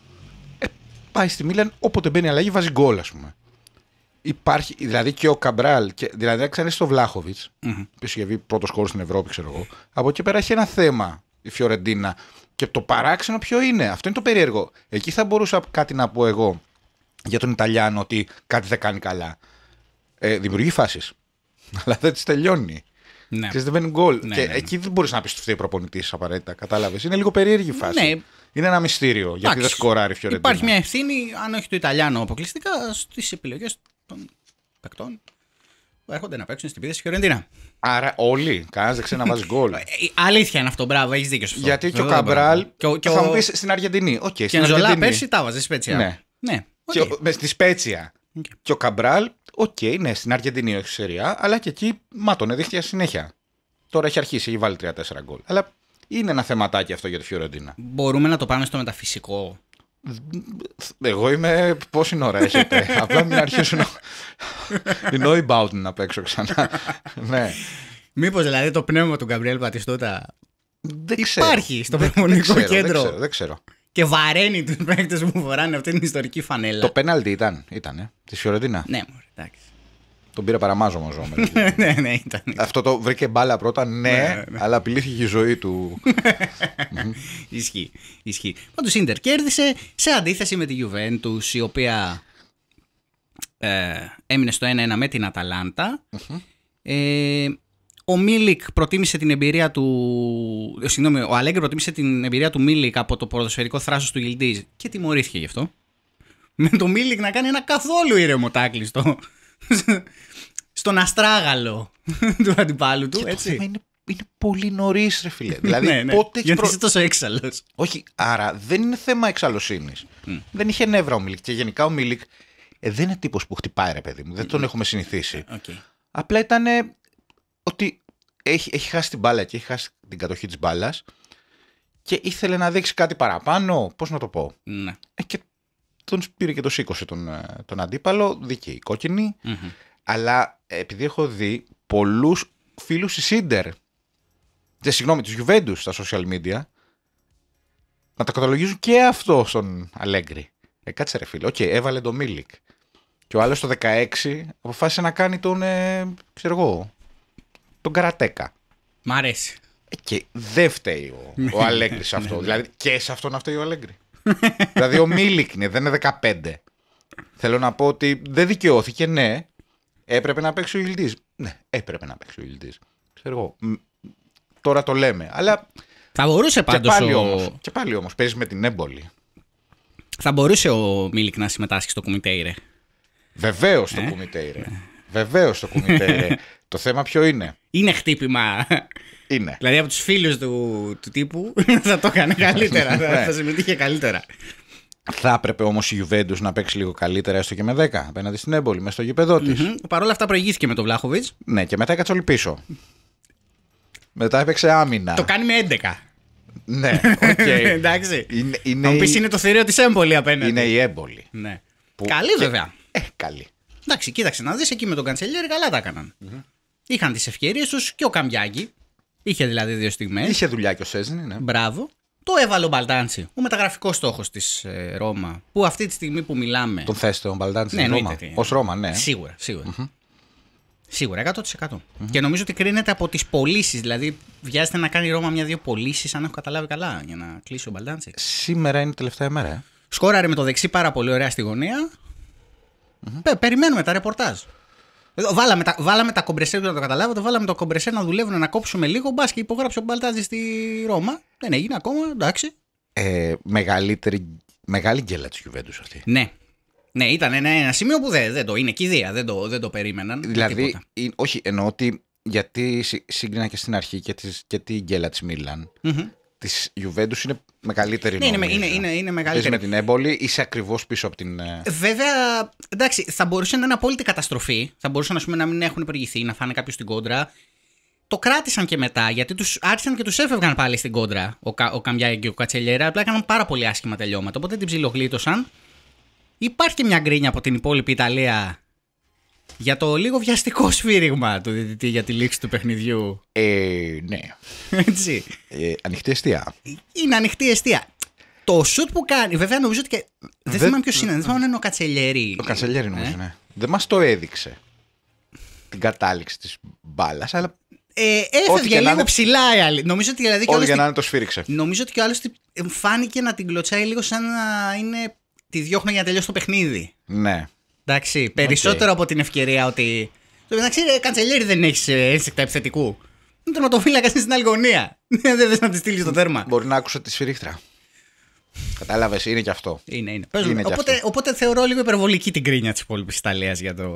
Speaker 1: Ε, πάει στη Μίλαν όποτε μπαίνει αλλαγή βάζει γκολ, ας πούμε. Υπάρχει, δηλαδή και ο Καμπράλ, και, δηλαδή αν στο Βλάχοβιτ, mm-hmm. που είχε βγει πρώτος χώρος στην Ευρώπη, ξέρω εγώ, από εκεί πέρα έχει ένα θέμα η Φιωρεντίνα. Και το παράξενο ποιο είναι, αυτό είναι το περίεργο. Εκεί θα μπορούσα κάτι να πω εγώ για τον Ιταλιάνο ότι κάτι δεν κάνει καλά. Ε, δημιουργεί φάσεις. [LAUGHS] Αλλά δεν τις τελειώνει. Ναι. δεν γκολ. Ναι, και ναι, ναι. εκεί δεν μπορείς να πιστευτεί ο προπονητής απαραίτητα. Κατάλαβες. Είναι λίγο περίεργη φάση. Ναι. Είναι ένα μυστήριο Άξι. γιατί δεν σκοράρει Φιωρεντίνα. Υπάρχει
Speaker 2: μια ευθύνη, αν όχι του Ιταλιανού αποκλειστικά, στις επιλογές των παικτών που έρχονται να παίξουν
Speaker 1: στην τη Φιωρεντίνα. Άρα όλοι, κανένας δεν ξέρει να βάζει γκολ. Ε, ε,
Speaker 2: αλήθεια είναι αυτό, μπράβο, έχεις δίκιο. Γιατί και ο Καμπράλ. Και, θα μου πεις στην
Speaker 1: Αργεντινή. και ο πέρσι τα βάζει,
Speaker 2: Σπέτσια. Ναι. ναι.
Speaker 1: μες στη Σπέτσια. Και ο Καμπράλ Οκ, okay, ναι, στην Αργεντινή όχι σερία, αλλά και εκεί μάτωνε δίχτυα συνέχεια. Τώρα έχει αρχίσει, έχει βάλει 3-4 γκολ. Αλλά είναι ένα θεματάκι αυτό για τη Φιωρεντίνα. Μπορούμε να το πάμε στο μεταφυσικό. Εγώ είμαι. Πόση ώρα έχετε. [LAUGHS] Απλά μην αρχίσουν. Η Neubauten να παίξω ξανά.
Speaker 2: ναι. Μήπως δηλαδή το πνεύμα του Γκαμπριέλ Πατιστούτα.
Speaker 1: Δεν υπάρχει στο πνευμονικό κέντρο. Δεν ξέρω, δεν ξέρω.
Speaker 2: Και βαραίνει τους παίκτες που φοράνε αυτή την ιστορική φανέλα.
Speaker 1: Το πέναλτι ήταν, ήταν ε, της Φιωρεντίνα. Ναι, Εντάξει. Τον πήρε παραμάζο μα [LAUGHS] ναι, ναι, ήταν. Αυτό το βρήκε μπάλα πρώτα, ναι, ναι, ναι. αλλά απειλήθηκε η ζωή του.
Speaker 2: [LAUGHS] Ισχύει. Ισχύει. Πάντως Ιντερ κέρδισε σε αντίθεση με τη Juventus, η οποία ε, έμεινε στο 1-1 με την αταλαντα ε, ο Μίλικ προτίμησε την εμπειρία του. Ε, συγγνώμη, ο Αλέγκρι προτίμησε την εμπειρία του Μίλικ από το ποδοσφαιρικό θράσος του Γιλντίζ και τιμωρήθηκε γι' αυτό με το Μίλικ να κάνει ένα καθόλου ήρεμο τάκλιστο στον αστράγαλο
Speaker 1: του αντιπάλου του. Και έτσι. Το θέμα είναι, είναι πολύ νωρίς, ρε φίλε. [LAUGHS] Ναι, δηλαδή, ναι, ναι. πότε Γιατί προ... είσαι τόσο έξαλλος. Όχι, άρα δεν είναι θέμα εξαλλοσύνης. Mm. Δεν είχε νεύρα ο Μίλικ. Και γενικά ο Μίλικ ε, δεν είναι τύπος που χτυπάει, ρε παιδί μου. Δεν τον έχουμε συνηθίσει. Okay. Ε, Απλά ήταν ότι έχει, έχει χάσει την μπάλα και έχει χάσει την κατοχή της μπάλας και ήθελε να δείξει κάτι παραπάνω. Πώς να το πω. Ναι. Ε, τον πήρε και το σήκωσε τον, ε, τον αντίπαλο, δίκαιη Αλλά ε, επειδή έχω δει πολλούς φίλους της Ίντερ, και ε, συγγνώμη, της Γιουβέντους στα social media, να τα καταλογίζουν και αυτό στον Αλέγκρι. Ε, κάτσε ρε φίλε. Οκ, έβαλε το Μίλικ. Και ο άλλος το 16 αποφάσισε να κάνει τον. ξέρω εγώ. Τον Καρατέκα. Μ' αρέσει. Και δεν φταίει ο, ο Αλέγκρι σε ναι, αυτό. Ναι. δηλαδή και σε αυτό να φταίει ο Αλέγκρι δηλαδή ο Μίλικ δεν είναι 15. Θέλω να πω ότι δεν δικαιώθηκε, ναι. Έπρεπε να παίξει ο Ιλτή. Ναι, έπρεπε να παίξει ο Ιλτή. Ξέρω εγώ. Τώρα το λέμε. Αλλά. Θα μπορούσε πάντω. Και πάλι όμως. Παίζεις με την έμπολη. Θα μπορούσε ο Μίλικ να συμμετάσχει στο κομιτέιρε. Βεβαίω το ε? Βεβαίως στο κομιτέιρε. [LAUGHS] το θέμα ποιο είναι. Είναι χτύπημα είναι. Δηλαδή από τους φίλους του, του τύπου [LAUGHS] θα το έκανε καλύτερα, [LAUGHS] ναι. θα, συμμετείχε καλύτερα. Θα έπρεπε όμως η Ιουβέντου να παίξει λίγο καλύτερα, έστω και με 10 απέναντι στην έμπολη, μέσα στο γήπεδο της. Mm-hmm. Παρ' όλα αυτά προηγήθηκε με τον Βλάχοβιτ. Ναι, και μετά έκατσε όλοι πίσω. μετά έπαιξε άμυνα. Το
Speaker 2: κάνει με 11. Ναι, [LAUGHS] οκ. Okay. Εντάξει. Είναι, είναι πει είναι το θηρίο της έμπολη απέναντι. Είναι η έμπολη. Ναι. Καλή βέβαια. Ε, καλή. Εντάξει, κοίταξε να δεις εκεί με τον Καντσελιέρη καλά τα έκαναν. Mm-hmm. Είχαν τις ευκαιρίες τους και ο Καμπιάκη. Είχε δηλαδή δύο στιγμές. Είχε δουλειά και ο Σέζνη, ναι. Μπράβο. Το έβαλε ο Μπαλτάντσι, ο μεταγραφικός στόχος της ε, Ρώμα, που αυτή τη στιγμή που μιλάμε. Τον
Speaker 1: θέστε ο Μπαλτάντσι ναι, Ρώμα. Ως Ρώμα, ναι. Σίγουρα,
Speaker 2: σίγουρα. Mm-hmm. Σίγουρα, 100%. Mm-hmm. Και νομίζω ότι κρίνεται από τις πωλήσεις. Δηλαδή, βιάζεται να κάνει η Ρώμα μια-δύο πωλήσεις, αν έχω καταλάβει καλά, για να κλείσει ο Μπαλτάντσι. Σήμερα είναι η τελευταία μέρα. Ε. Σκόραρε με το δεξί πάρα πολύ ωραία στη γωνία. Mm-hmm. περιμένουμε τα ρεπορτάζ. Ε, βάλαμε τα, βάλαμε τα κομπρεσέρ να το καταλάβατε. Βάλαμε το κομπρεσέρ να δουλεύουν να κόψουμε λίγο. Μπας και υπογράψει ο Μπαλτάζη στη Ρώμα. Δεν έγινε
Speaker 1: ακόμα, εντάξει. Ε, μεγαλύτερη, μεγάλη γκέλα της Γιουβέντους αυτή.
Speaker 2: Ναι. Ναι, ήταν ένα, ένα σημείο που δεν, δεν το είναι κηδεία, δεν το, δεν το περίμεναν. Δηλαδή,
Speaker 1: όχι, εννοώ ότι γιατί σύγκρινα και στην αρχή και, τις, και τη γκέλα της Μίλαν, mm-hmm. της Γιουβέντους είναι μεγαλύτερη ναι, νομίζω. Ε. είναι, είναι, είναι μεγαλύτερη. Πες με την έμπολη, είσαι ακριβώς πίσω από την. Ε.
Speaker 2: Βέβαια, εντάξει, θα μπορούσε να είναι απόλυτη καταστροφή. Θα μπορούσαν ας πούμε, να μην έχουν υπεργηθεί, να φάνε κάποιος στην κόντρα. Το κράτησαν και μετά, γιατί τους άρχισαν και τους έφευγαν πάλι στην κόντρα ο, ο Καμιά και ο Κατσελιέρα. Απλά έκαναν πάρα πολύ άσχημα τελειώματα. Οπότε την ψιλογλίτωσαν. Υπάρχει και μια γκρίνια από την υπόλοιπη Ιταλία για το λίγο βιαστικό σφύριγμα του
Speaker 1: για τη λήξη του παιχνιδιού. Ε, ναι. Έτσι. Ε, ανοιχτή αιστεία.
Speaker 2: Είναι ανοιχτή αιστεία. Το σουτ που κάνει, βέβαια νομίζω ότι
Speaker 1: Δεν θυμάμαι ποιος είναι, δεν θυμάμαι αν είναι ο Κατσελιέρη. Ο Κατσελιέρη νομίζω, ε. ναι. Δεν μας το έδειξε την κατάληξη της μπάλας, αλλά ε, έφευγε λίγο
Speaker 2: ψηλά η άλλη. Νομίζω ότι δηλαδή. για να είναι το
Speaker 1: σφύριξε. Νομίζω
Speaker 2: ότι και ο άλλος φάνηκε να την κλωτσάει λίγο σαν να είναι. Τη διώχνω για να τελειώσει το παιχνίδι. Ναι. Εντάξει, περισσότερο από την ευκαιρία ότι. Το μεταξύ, ρε, Καντσελιέρη δεν έχεις ε, ένσυκτα επιθετικού. Είναι στην άλλη γωνία. [LAUGHS] δεν θες να τη στείλεις στο τέρμα. Μπορεί να
Speaker 1: άκουσα τη σφυρίχτρα. Κατάλαβες, είναι και αυτό. Είναι, είναι. είναι οπότε, αυτό.
Speaker 2: οπότε θεωρώ λίγο υπερβολική την κρίνια της υπόλοιπης Ιταλίας για το.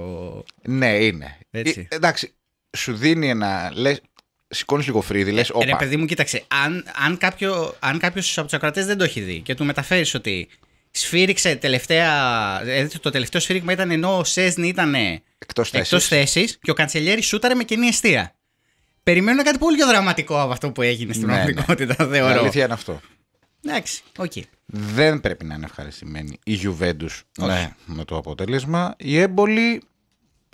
Speaker 2: Ναι, είναι. Έτσι. Ε, εντάξει,
Speaker 1: σου δίνει ένα. Λες, σηκώνεις λίγο φρύδι, λες. Ε, ε, ρε, παιδί
Speaker 2: μου, κοίταξε. Αν, αν κάποιο αν από του ακρατέ δεν το έχει δει και του μεταφέρεις ότι σφύριξε τελευταία. Ε, το τελευταίο σφύριγμα ήταν ενώ ο Σέσνη ήταν εκτό θέση και ο Καντσελιέρη σούταρε με κοινή αιστεία. Περιμένω κάτι πολύ πιο δραματικό από αυτό που έγινε στην ναι, ναι. πραγματικότητα, ναι, θεωρώ. Αλήθεια είναι
Speaker 1: αυτό. Εντάξει, οκ. Okay. Δεν πρέπει να είναι ευχαριστημένη η Γιουβέντους ναι. με το αποτέλεσμα. Η έμπολη.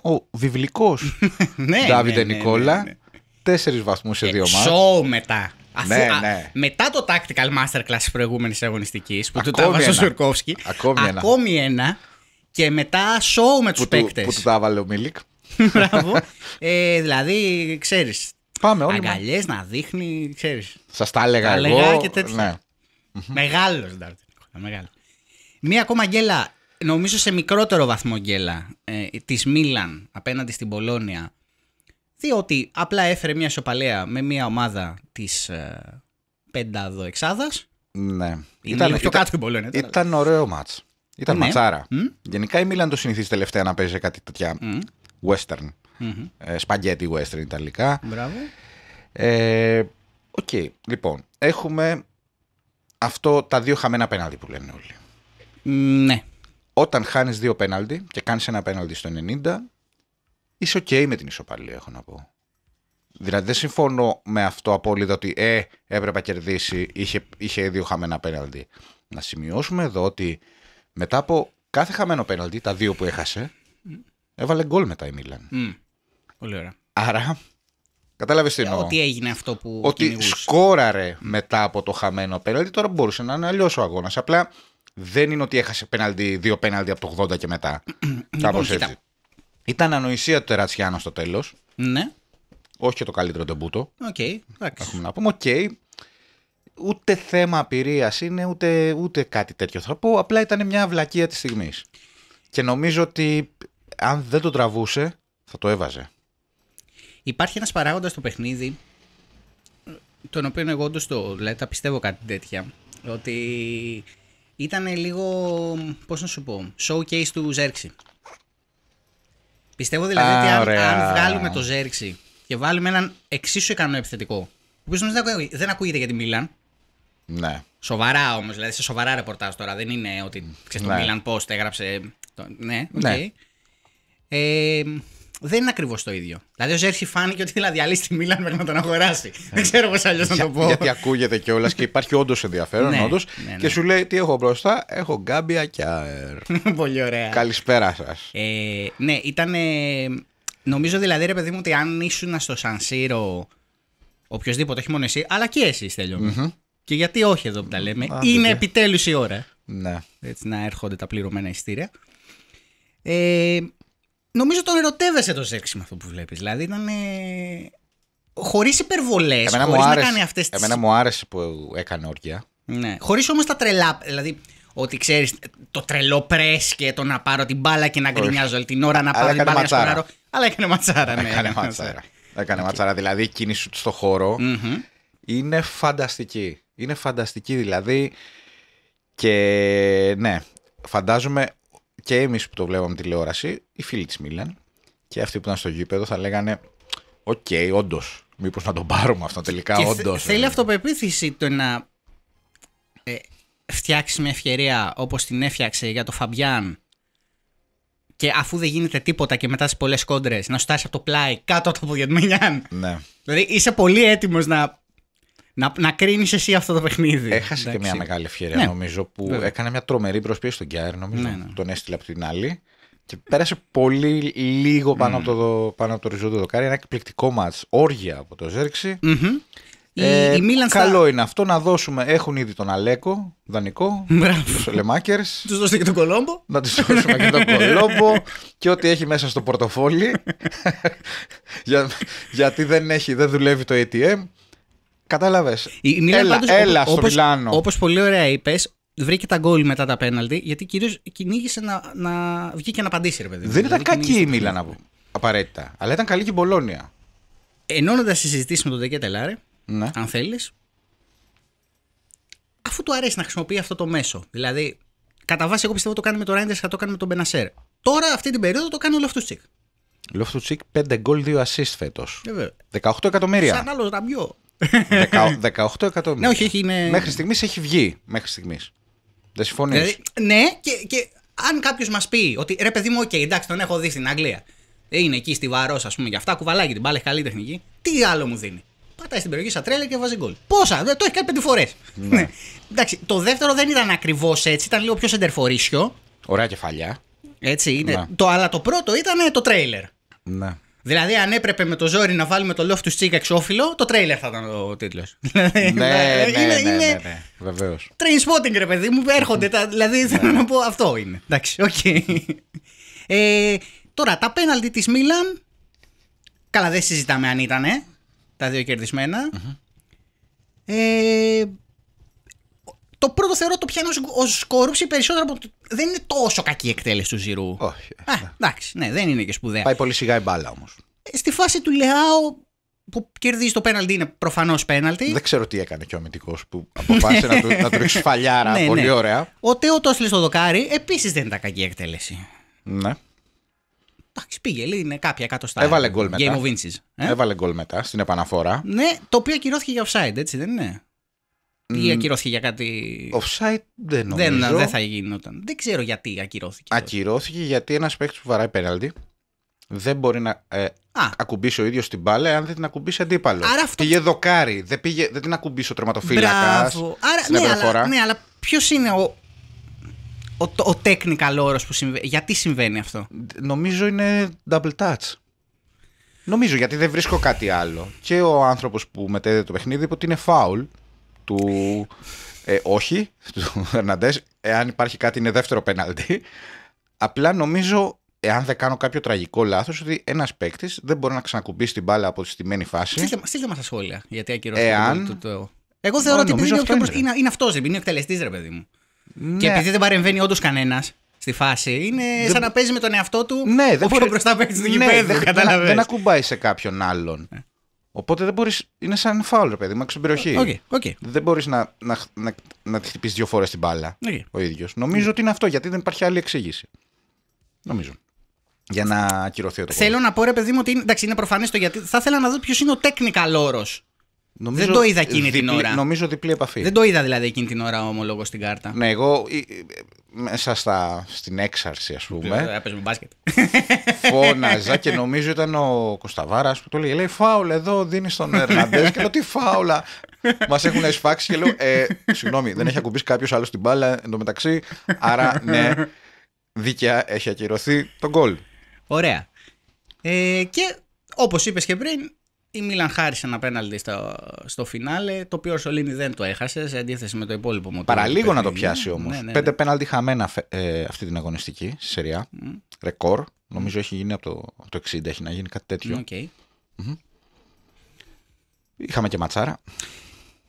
Speaker 1: Ο βιβλικός [LAUGHS] ναι, Ντάβιντε Νικόλα. Τέσσερις βαθμούς σε δύο μάτια.
Speaker 2: Σοου μετά. Ναι, ναι, μετά το tactical masterclass τη προηγούμενης αγωνιστικής που του έβαλε ο
Speaker 1: Σουρκόφσκι. Ακόμη, ακόμη, ακόμη ένα.
Speaker 2: Και μετά show με του παίκτες. Που του
Speaker 1: τα έβαλε ο Μίλικ. [LAUGHS]
Speaker 2: Μπράβο. ε, δηλαδή, ξέρεις. Πάμε όλοι. να δείχνει, ξέρεις.
Speaker 1: Σας τα έλεγα τα εγώ. ναι.
Speaker 2: Μεγάλο Μεγάλος. Μία ακόμα γκέλα, νομίζω σε μικρότερο βαθμό γκέλα, ε, της Μίλαν απέναντι στην Πολώνια ότι απλά έφερε μια σοπαλέα με μια ομάδα της ε,
Speaker 1: εξάδα. Ναι. ήταν, ήταν, Ήταν, ωραίο μάτς. Ήταν ε, ναι. ματσάρα. Γενικά η Μίλαν το συνηθίζει τελευταία να παίζει κάτι τέτοια mm. western. mm western ιταλικά. Μπράβο. Ε, Okay. Λοιπόν, έχουμε αυτό τα δύο χαμένα πέναλτι που λένε όλοι. Ναι. Όταν χάνεις δύο πέναλτι και κάνεις ένα πέναλτι στο 90, είσαι ok με την ισοπαλία, έχω να πω. Δηλαδή δεν συμφωνώ με αυτό απόλυτα ότι ε, έπρεπε να κερδίσει, είχε, είχε δύο χαμένα πέναλτι. Να σημειώσουμε εδώ ότι μετά από κάθε χαμένο πέναλτι, τα δύο που έχασε, έβαλε γκολ μετά η Μίλαν. Mm. Πολύ ωραία. Άρα, κατάλαβες τι ε, εννοώ. Ότι έγινε αυτό που. Ότι σκόραρε μετά από το χαμένο πέναλτι, τώρα μπορούσε να είναι αλλιώς ο αγώνας. Απλά δεν είναι ότι έχασε πέναλτι, δύο πέναλτι από το 80 και μετά. Κάπω λοιπόν, ήταν ανοησία του Τερατσιάνο στο τέλος. Ναι. Όχι και το καλύτερο τεμπούτο. Οκ. Okay, Έχουμε να πούμε. Οκ. Okay. Ούτε θέμα απειρίας είναι, ούτε, ούτε κάτι τέτοιο θα πω. Απλά ήταν μια βλακεία της στιγμής. Και νομίζω ότι αν δεν το τραβούσε, θα το έβαζε.
Speaker 2: Υπάρχει ένας παράγοντας στο παιχνίδι, τον οποίο εγώ όντως το λέω, δηλαδή, τα πιστεύω κάτι τέτοια. Ότι ήταν λίγο, Πώς να σου πω, showcase του Ζέρξη. Πιστεύω δηλαδή ότι αν, αν, βγάλουμε το Ζέριξη και βάλουμε έναν εξίσου ικανό επιθετικό, ο οποίος δεν, δεν ακούγεται για τη Μίλαν. Ναι. Σοβαρά όμως, δηλαδή σε σοβαρά ρεπορτάζ τώρα. Δεν είναι ότι ξέρεις ναι. το Μίλαν πώ έγραψε. Ναι, ναι δεν είναι ακριβώς το ίδιο. Δηλαδή, ο Ζέρχη φάνηκε ότι ήθελα να διαλύσει τη Μίλαν μέχρι να τον αγοράσει. Ε. δεν ξέρω πώς αλλιώς να το πω. Γιατί
Speaker 1: ακούγεται κιόλας και υπάρχει όντως ενδιαφέρον, ναι, όντως. Ναι, ναι. Και σου λέει τι έχω μπροστά, έχω γκάμπια και αερ. [LAUGHS] Πολύ ωραία. Καλησπέρα σας.
Speaker 2: Ε, ναι, ήταν. Νομίζω δηλαδή, ρε παιδί μου, ότι αν ήσουν στο Σανσίρο οποιοδήποτε, όχι μόνο εσύ, αλλά και εσύ Στέλιο. Mm-hmm. Και γιατί όχι εδώ που τα λέμε, είναι επιτέλους η ώρα. Ναι. Έτσι να έρχονται τα πληρωμένα ειστήρια. Ε, Νομίζω τον ερωτεύεσαι το σεξ με αυτό που βλέπεις. Δηλαδή ήταν. Χωρίς υπερβολές, χωρίς να κάνει αυτές τις. Εμένα μου
Speaker 1: άρεσε που έκανε όρκια. Ναι.
Speaker 2: Χωρίς όμως τα τρελά. Δηλαδή, ότι ξέρεις το τρελό πρες και το να πάρω την μπάλα και να γκρινιάζω την ώρα να πάρω την μπάλα και να Αλλά έκανε ματσάρα, ναι. Έκανε ματσάρα.
Speaker 1: Έκανε okay. ματσάρα. Δηλαδή, η κίνηση του στο χώρο είναι φανταστική. Είναι φανταστική δηλαδή. Και ναι, φαντάζομαι και εμείς που το βλέπαμε τηλεόραση, οι φίλοι της Μίλαν και αυτοί που ήταν στο γήπεδο θα λέγανε Οκ, okay, όντως. Μήπως να τον πάρουμε αυτό τελικά, όντως. Ε». Θέλει
Speaker 2: αυτοπεποίθηση το να ε, φτιάξει μια ευκαιρία όπως την έφτιαξε για το Φαμπιάν και αφού δεν γίνεται τίποτα και μετά σε πολλές κόντρες να σου από το πλάι κάτω από το Πογιατμίνιαν. Ναι. Δηλαδή είσαι πολύ έτοιμος να να, να κρίνεις εσύ αυτό το παιχνίδι. Έχασε Εντάξει. και μια μεγάλη ευκαιρία ναι.
Speaker 1: νομίζω που έκανε μια τρομερή προσπίση στον Κιάρ, Νομίζω ναι, ναι, τον έστειλε από την άλλη. Και πέρασε πολύ λίγο πάνω, ναι. από, το, πάνω από το ριζόντο δοκάρι. Ένα εκπληκτικό μάτ. Όργια από το ζερξη
Speaker 2: mm η, ε, η
Speaker 1: καλό στα... είναι αυτό να δώσουμε. Έχουν ήδη τον Αλέκο, δανεικό, τους Λεμάκερ. Τους δώσετε και τον Κολόμπο. Να τους δώσουμε και τον Κολόμπο και ό,τι έχει μέσα στο πορτοφόλι. [LAUGHS] Για, γιατί δεν, έχει, δεν δουλεύει το ATM. Κατάλαβες. Έλα, πάντως, έλα στο Μιλάνο. Όπως
Speaker 2: πολύ ωραία είπες, βρήκε τα γκολ μετά τα πέναλτι, γιατί κυρίως κυνήγησε να, να βγει και να απαντήσει,
Speaker 1: ρε παιδί. Δεν ήταν δηλαδή, κακή η Μίλαν Απαραίτητα.
Speaker 2: Αλλά ήταν καλή και η Μπολόνια. Ενώνοντας τι συζητήσει με τον Ντεκέ Λάρε, ναι. αν θέλεις, αφού του αρέσει να χρησιμοποιεί αυτό το μέσο. Δηλαδή, κατά βάση, εγώ πιστεύω το κάνει με το Ράιντερ, θα το κάνει με τον Μπενασέρ. Τώρα, αυτή την περίοδο, το κάνει ο Λοφτουτσίκ.
Speaker 1: Λοφτουτσίκ 5 γκολ, 2 assist φέτο. 18 εκατομμύρια. Σαν
Speaker 2: άλλο ραμπιό.
Speaker 1: 18 εκατομμύρια. Ναι, όχι, όχι, είναι... Μέχρι στιγμής έχει βγει. Μέχρι στιγμής. Δεν συμφωνείς. Δηλαδή,
Speaker 2: ναι, και, και αν κάποιος μας πει ότι ρε παιδί μου, οκ, εντάξει, τον έχω δει στην Αγγλία. Ε, είναι εκεί στη Βαρός, ας πούμε, για αυτά κουβαλάει και την μπάλα, έχει καλή τεχνική. Τι άλλο μου δίνει. Πατάει στην περιοχή σαν τρέλα και βάζει γκολ. Πόσα, ε, το έχει κάνει πέντε φορές. Ναι. ναι. Εντάξει, το δεύτερο δεν ήταν ακριβώς έτσι, ήταν λίγο πιο σεντερφορίσιο. Ωραία κεφαλιά. Έτσι είναι. Ναι. Το, αλλά το πρώτο ήταν το τρέιλερ. Ναι. Δηλαδή, αν έπρεπε με το ζόρι να βάλουμε το του Cheek εξώφυλλο, το τρέιλερ θα ήταν ο τίτλος. [LAUGHS] Ναι, δηλαδή, ναι, ναι, ναι, ναι, ναι, ναι, ναι. βεβαίως. ρε παιδί μου, έρχονται. Τα, δηλαδή, ναι. θέλω να πω αυτό είναι. Εντάξει, οκ. Ε, τώρα, τα πέναλτι της Μίλαν. Καλά, δεν συζητάμε αν ήταν. Τα δύο κερδισμένα. Το πρώτο θεωρώ το πιάνω ως κόρουψη περισσότερο από. Δεν είναι τόσο κακή εκτέλεση του
Speaker 1: Ζηρού. Όχι. Α, ναι. εντάξει, ναι, δεν είναι και σπουδαία. Πάει πολύ σιγά η μπάλα όμως.
Speaker 2: Ε, στη φάση του Λεάο που κερδίζει το πέναλτι είναι προφανώς πέναλτι. Δεν
Speaker 1: ξέρω τι έκανε και ο αμυντικός
Speaker 2: που αποφάσισε να, [LAUGHS] του, ρίξει φαλιάρα. Ναι, πολύ ναι. ωραία. Ο Τέο το στο δοκάρι. Επίσης δεν ήταν κακή εκτέλεση. Ναι. Εντάξει, πήγε, λέει, είναι κάποια στα. Έβαλε γκολ μετά. Ε. Έβαλε
Speaker 1: γκολ μετά στην επαναφορά.
Speaker 2: Ναι, το οποίο ακυρώθηκε για offside, έτσι δεν είναι. Ή ακυρώθηκε
Speaker 1: για κάτι. Offside δεν νομίζω. Δεν, θα γινόταν. Δεν ξέρω
Speaker 2: γιατί ακυρώθηκε.
Speaker 1: Ακυρώθηκε γιατί ένας παίκτης που βαράει πέναλτι δεν μπορεί να ε, ακουμπήσει ο ίδιος την μπάλα αν δεν την ακουμπήσει αντίπαλος. Άρα αυτό... Πήγε δοκάρι. Δεν, πήγε, δεν την ακουμπήσει ο τροματοφύλακας. Ναι, αλλά, ναι,
Speaker 2: αλλά ποιος είναι ο,
Speaker 1: ο, ο technical όρος που συμβαίνει. Γιατί συμβαίνει αυτό. Νομίζω είναι double touch. Νομίζω γιατί δεν βρίσκω κάτι άλλο. Και ο άνθρωπος που μετέδεται το παιχνίδι είπε ότι είναι foul του. Ε, όχι, του Ερναντέ. Εάν υπάρχει κάτι, είναι δεύτερο πέναλτι. Απλά νομίζω, εάν δεν κάνω κάποιο τραγικό λάθος, ότι ένας παίκτης δεν μπορεί να ξανακουμπήσει την μπάλα από τη στημένη φάση. Στείλτε μα τα σχόλια.
Speaker 2: Γιατί ακυρώθηκε το,
Speaker 1: το, Εγώ θεωρώ ότι είναι, είναι, είναι,
Speaker 2: είναι αυτός, είναι ο εκτελεστής, ρε παιδί μου. Ναι. Και επειδή δεν παρεμβαίνει όντως κανένας, στη φάση. Είναι δεν... σαν να παίζει με τον εαυτό του. Ναι, δεν μπορεί μπροστά ναι, δεν
Speaker 1: ακουμπάει σε κάποιον άλλον. Ε. Οπότε δεν μπορείς, είναι σαν φάουλ, παιδί μου, στην περιοχή. Okay, okay. Δεν μπορείς να, να, να, να τη χτυπήσεις δύο φορές την μπάλα okay. ο ίδιος. Νομίζω ότι είναι αυτό, γιατί δεν υπάρχει άλλη εξήγηση. Νομίζω. Για να ακυρωθεί ο Θέλω
Speaker 2: να πω, ρε παιδί μου, ότι είναι, εντάξει, είναι προφανές το γιατί. Θα ήθελα να δω ποιος είναι ο technical όρος. δεν το είδα εκείνη διπλή, την ώρα. Νομίζω
Speaker 1: διπλή επαφή. Δεν το είδα δηλαδή εκείνη την ώρα ομολόγω στην κάρτα. Ναι, εγώ ε, ε, μέσα στα, στην έξαρση, ας πούμε. Ε, έπαιζε με μπάσκετ. [LAUGHS] Φώναζα και νομίζω ήταν ο Κωνσταβάρα που το λέει. Λέει φάουλα εδώ, δίνεις τον Ερναντές. και λέω τι φάουλα. Μας έχουν εισφάξει και λέω ε, Συγγνώμη, δεν έχει ακουμπήσει κάποιος άλλος την μπάλα εντωμεταξύ. Άρα ναι, δίκαια έχει ακυρωθεί το γκολ. Ωραία. Ε, και όπως είπες
Speaker 2: και πριν, η Μίλαν χάρισε ένα πέναλτι στο, στο φινάλε, το οποίο ο Σολίνη δεν το έχασε σε αντίθεση με το υπόλοιπο μου. Παραλίγο να το πιάσει όμως. Ναι, ναι, Πέντε ναι.
Speaker 1: πέναλτι χαμένα ε, αυτή την αγωνιστική Σεριά. Ρεκόρ. Νομίζω έχει γίνει από το, το 60, έχει να γίνει κάτι τέτοιο. Okay. Είχαμε και ματσάρα.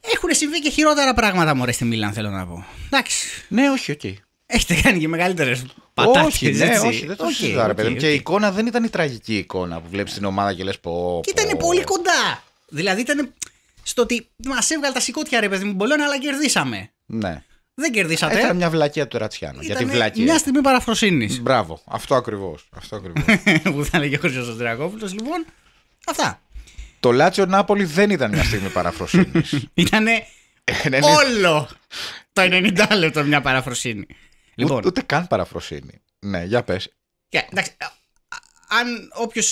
Speaker 2: Έχουν συμβεί και χειρότερα πράγματα μωρέ
Speaker 1: στη Μίλαν, θέλω να πω.
Speaker 2: Εντάξει. Ναι, όχι, οκ. Έχετε κάνει και μεγαλύτερες πατάτε. Όχι, ναι, όχι, δεν το okay, συζητάω, okay, okay. Και η
Speaker 1: εικόνα δεν ήταν η τραγική εικόνα που βλέπεις την ομάδα και λες πω. Και ήταν πολύ ε.
Speaker 2: κοντά. Δηλαδή ήταν στο ότι μας έβγαλε τα σηκώτια ρε παιδί μου μπολόν, αλλά κερδίσαμε. Ναι. Δεν κερδίσατε. Ήταν
Speaker 1: μια βλακία του Ρατσιάνου. Ήταν για βλακία. Μια στιγμή παραφροσύνης. Μπράβο. Αυτό ακριβώς. Αυτό ακριβώς. [LAUGHS] που θα έλεγε ο Χρυσός Λοιπόν, αυτά. Το Λάτσιο Νάπολη δεν ήταν μια στιγμή παραφροσύνης. [LAUGHS] Ήτανε ε, ναι, ναι. όλο το 90 λεπτό μια παραφροσύνη. Λοιπόν, ούτε, ούτε καν παραφροσύνη. Ναι, για πες.
Speaker 2: Αν όποιος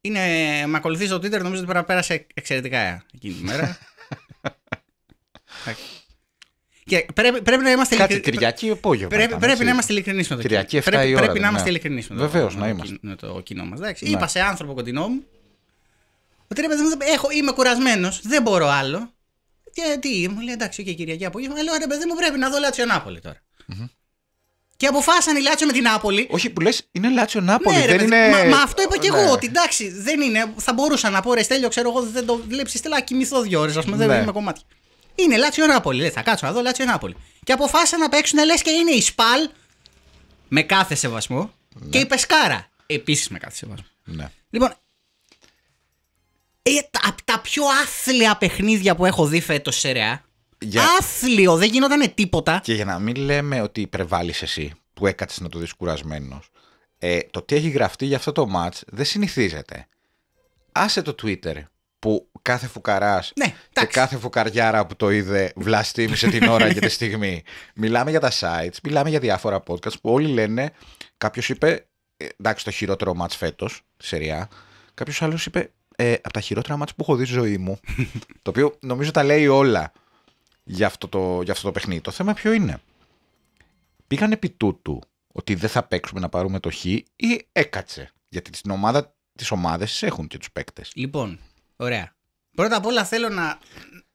Speaker 2: είναι, με ακολουθεί στο Twitter, νομίζω ότι πέρασε εξαιρετικά
Speaker 1: εκείνη τη μέρα. [LAUGHS]
Speaker 2: Και πρέπει, πρέπει να είμαστε ειλικρινεί. Κάτι ειλικρι...
Speaker 1: Κυριακή απόγευμα. Πρέπει, πρέπει να είμαστε ειλικρινεί ναι. με το κοινό. Κυριακή 7 πρέπει, η ώρα. Πρέπει να είμαστε ειλικρινεί με, το... να είμαστε. με το κοινό μας. Ναι. Είπα σε
Speaker 2: άνθρωπο κοντινό μου ότι ρε είμαι κουρασμένος, δεν μπορώ άλλο. Και τι, μου λέει εντάξει, και Κυριακή απόγευμα. Λέω ρε παιδί μου, πρέπει να δω Λάτσιο Νάπολη και αποφάσισαν η Λάτσιο με την Νάπολη.
Speaker 1: Όχι, που λες, είναι Λάτσιο Νάπολη. Ναι, δεν είναι... μα, αυτό είπα και ναι. εγώ. Ότι
Speaker 2: εντάξει, δεν είναι. Θα μπορούσα να πω ρε Στέλιο, ξέρω εγώ, δεν το βλέπεις. Τελά, κοιμηθώ δύο ώρες, ας πούμε, δεν ναι. είμαι κομμάτι. Είναι Λάτσιο Νάπολη. Λέει, θα κάτσω να δω Λάτσιο Νάπολη. Και αποφάσισαν να παίξουν λες και είναι η Σπαλ με κάθε σεβασμό ναι. και η Πεσκάρα επίσης με κάθε σεβασμό. Ναι. Λοιπόν, ε, τα, τα πιο άθλια παιχνίδια που έχω δει φέτος σε ρεά,
Speaker 1: για... Άθλιο, δεν γινόταν τίποτα. Και για να μην λέμε ότι υπερβάλλεις εσύ που έκατσε να το δεις κουρασμένος, ε, το τι έχει γραφτεί για αυτό το ματ δεν συνηθίζεται. Άσε το Twitter που κάθε φουκαράς ναι, και κάθε φουκαριάρα που το είδε βλαστήμισε την ώρα και τη [LAUGHS] στιγμή. Μιλάμε για τα sites, μιλάμε για διάφορα podcast που όλοι λένε. Κάποιος είπε, ε, εντάξει, το χειρότερο ματ φέτο, σεριά. Κάποιος άλλος είπε, ε, από τα χειρότερα μάτια που έχω δει στη ζωή μου. [LAUGHS] το οποίο νομίζω τα λέει όλα για αυτό το, για αυτό το παιχνίδι. Το θέμα ποιο είναι. Πήγαν επί τούτου ότι δεν θα παίξουμε να πάρουμε το χ ή έκατσε. Γιατί την ομάδα, τις ομάδες έχουν και τους παίκτες. Λοιπόν,
Speaker 2: ωραία. Πρώτα απ' όλα θέλω να...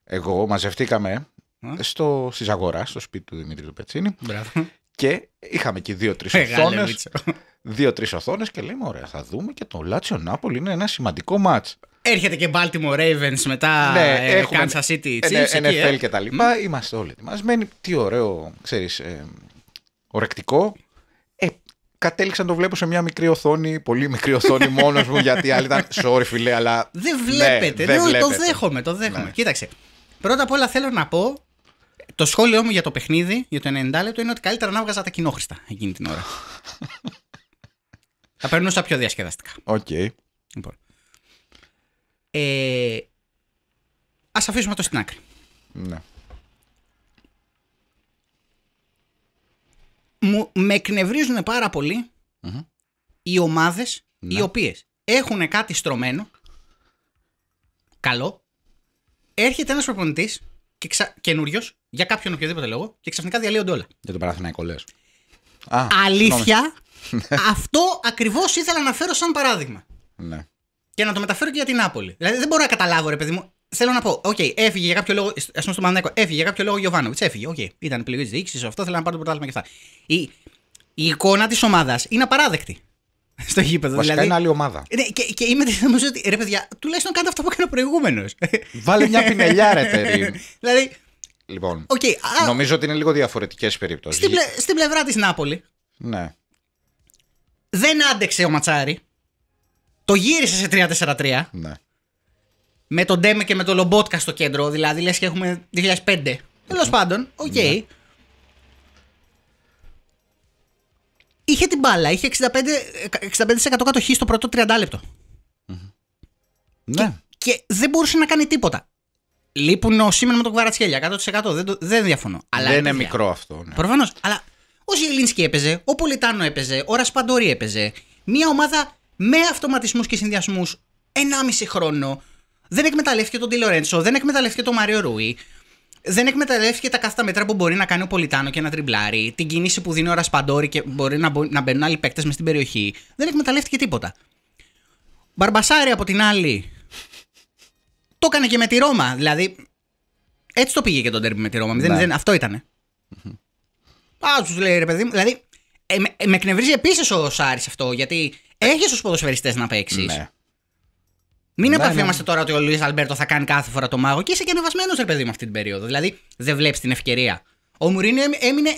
Speaker 1: Εγώ μαζευτήκαμε στι ε, στο, αγοράς, στο σπίτι του Δημήτρη του Πετσίνη. Μπράβο. Και είχαμε εκεί δύο-τρει οθόνε. Δύο-τρει οθόνες και λέμε: Ωραία, θα δούμε και το Λάτσιο Νάπολη είναι ένα σημαντικό μάτ.
Speaker 2: Έρχεται και Baltimore Ravens μετά ναι, ε, Kansas City Chiefs. ναι, NFL και
Speaker 1: τα ε. λοιπά. Είμαστε όλοι ετοιμασμένοι. Τι ωραίο, ξέρεις, ε, ορεκτικό. Ε, κατέληξα να το βλέπω σε μια μικρή οθόνη, πολύ μικρή οθόνη [LAUGHS] μόνο μου, γιατί άλλοι ήταν sorry φιλέ, αλλά. Δεν ναι, βλέπετε. δεν Το δέχομαι, το δέχομαι. Ναι.
Speaker 2: Κοίταξε. Πρώτα απ' όλα θέλω να πω το σχόλιο μου για το παιχνίδι, για το 90 λεπτό, είναι ότι καλύτερα να βγάζα τα κοινόχρηστα εκείνη την ώρα. Θα [LAUGHS] περνούσα πιο διασκεδαστικά.
Speaker 1: Οκ. Okay. Λοιπόν.
Speaker 2: Ε, ας αφήσουμε το στην άκρη. Ναι. με εκνευρίζουν πάρα οι ομάδες οι ναι. οποίες έχουν κάτι στρωμένο, καλό, έρχεται ένας προπονητής και ξα... καινούριος για κάποιον οποιοδήποτε λόγο και ξαφνικά διαλύονται όλα.
Speaker 1: Για τον Παναθηναϊκό λε. Αλήθεια,
Speaker 2: αυτό ακριβώς ήθελα να φέρω σαν παράδειγμα. Ναι και να το μεταφέρω και για την Νάπολη. Δηλαδή δεν μπορώ να καταλάβω, ρε παιδί μου. Θέλω να πω, οκ, okay, έφυγε για κάποιο λόγο. Ας πούμε στο Μανέκο, έφυγε για κάποιο λόγο Τι Έφυγε, οκ. Okay. Ήταν επιλογή της διοίκησης, αυτό θέλω να πάρω το πρωτάθλημα και αυτά. Η, η εικόνα της ομάδας είναι απαράδεκτη.
Speaker 1: [LAUGHS] Στο γήπεδο. Βασικά δηλαδή, είναι άλλη ομάδα.
Speaker 2: Ε, ναι, και, και είμαι [LAUGHS] νομίζω ότι ρε παιδιά, τουλάχιστον κάντε αυτό που έκανε ο προηγούμενος.
Speaker 1: Βάλε μια πινελιά, ρε [LAUGHS] παιδί. δηλαδή. Λοιπόν. Okay, α... Νομίζω ότι είναι λίγο διαφορετικές περιπτώσεις. Στην, πλε...
Speaker 2: στην πλευρά της Νάπολη. Ναι. Δεν άντεξε ο Ματσάρη. Το γύρισε σε 3-4-3. Ναι. Με τον Ντέμε και με τον Λομπότκα στο κέντρο. Δηλαδή λες και έχουμε 2005. τελο ναι. πάντων, οκ. Ναι. Είχε την μπάλα. Είχε 65%, 65% κατοχή στο πρώτο 30 λεπτο Ναι. Και, δεν μπορούσε να κάνει τίποτα. Λείπουν ο Σίμεν με τον Κουβαρατσχέλια, 100%. Δεν, το, δεν διαφωνώ. Αλλά δεν είναι μικρό αυτό. Ναι. Προφανώς. Αλλά ο Σιλίνσκι έπαιζε, ο Πολιτάνο έπαιζε, ο Ρασπαντόρη έπαιζε. Μια ομάδα με αυτοματισμούς και συνδυασμούς 1,5 χρόνο. Δεν εκμεταλλεύτηκε τον Τιλορέντσο, δεν εκμεταλλεύτηκε τον Μάριο Ρούι. Δεν εκμεταλλεύτηκε τα κάθε μέτρα που μπορεί να κάνει ο Πολιτάνο και να τριμπλάρει. Την κίνηση που δίνει ο Ρασπαντόρη και μπορεί να, να μπαίνουν άλλοι παίκτες μες στην περιοχή. Δεν εκμεταλλεύτηκε τίποτα. Μπαρμπασάρη από την άλλη. Το έκανε και με τη Ρώμα. Δηλαδή. Έτσι το πήγε και τον τέρμι με τη Ρώμα. Δεν, αυτο ήταν. ήτανε. τους λέει ρε παιδί μου. Δηλαδή. Ε, με, ε, με εκνευρίζει επίσης ο Σάρης αυτό γιατί έχεις τους ποδοσφαιριστές να παίξεις. Ναι. Μην ναι, ναι. επαφιόμαστε ναι. τώρα ότι ο Λουίς Αλμπέρτο θα κάνει κάθε φορά το μάγο και είσαι και ανεβασμένος ρε παιδί με αυτή την περίοδο. Δηλαδή δεν βλέπεις την ευκαιρία. Ο Μουρίνιο έμεινε.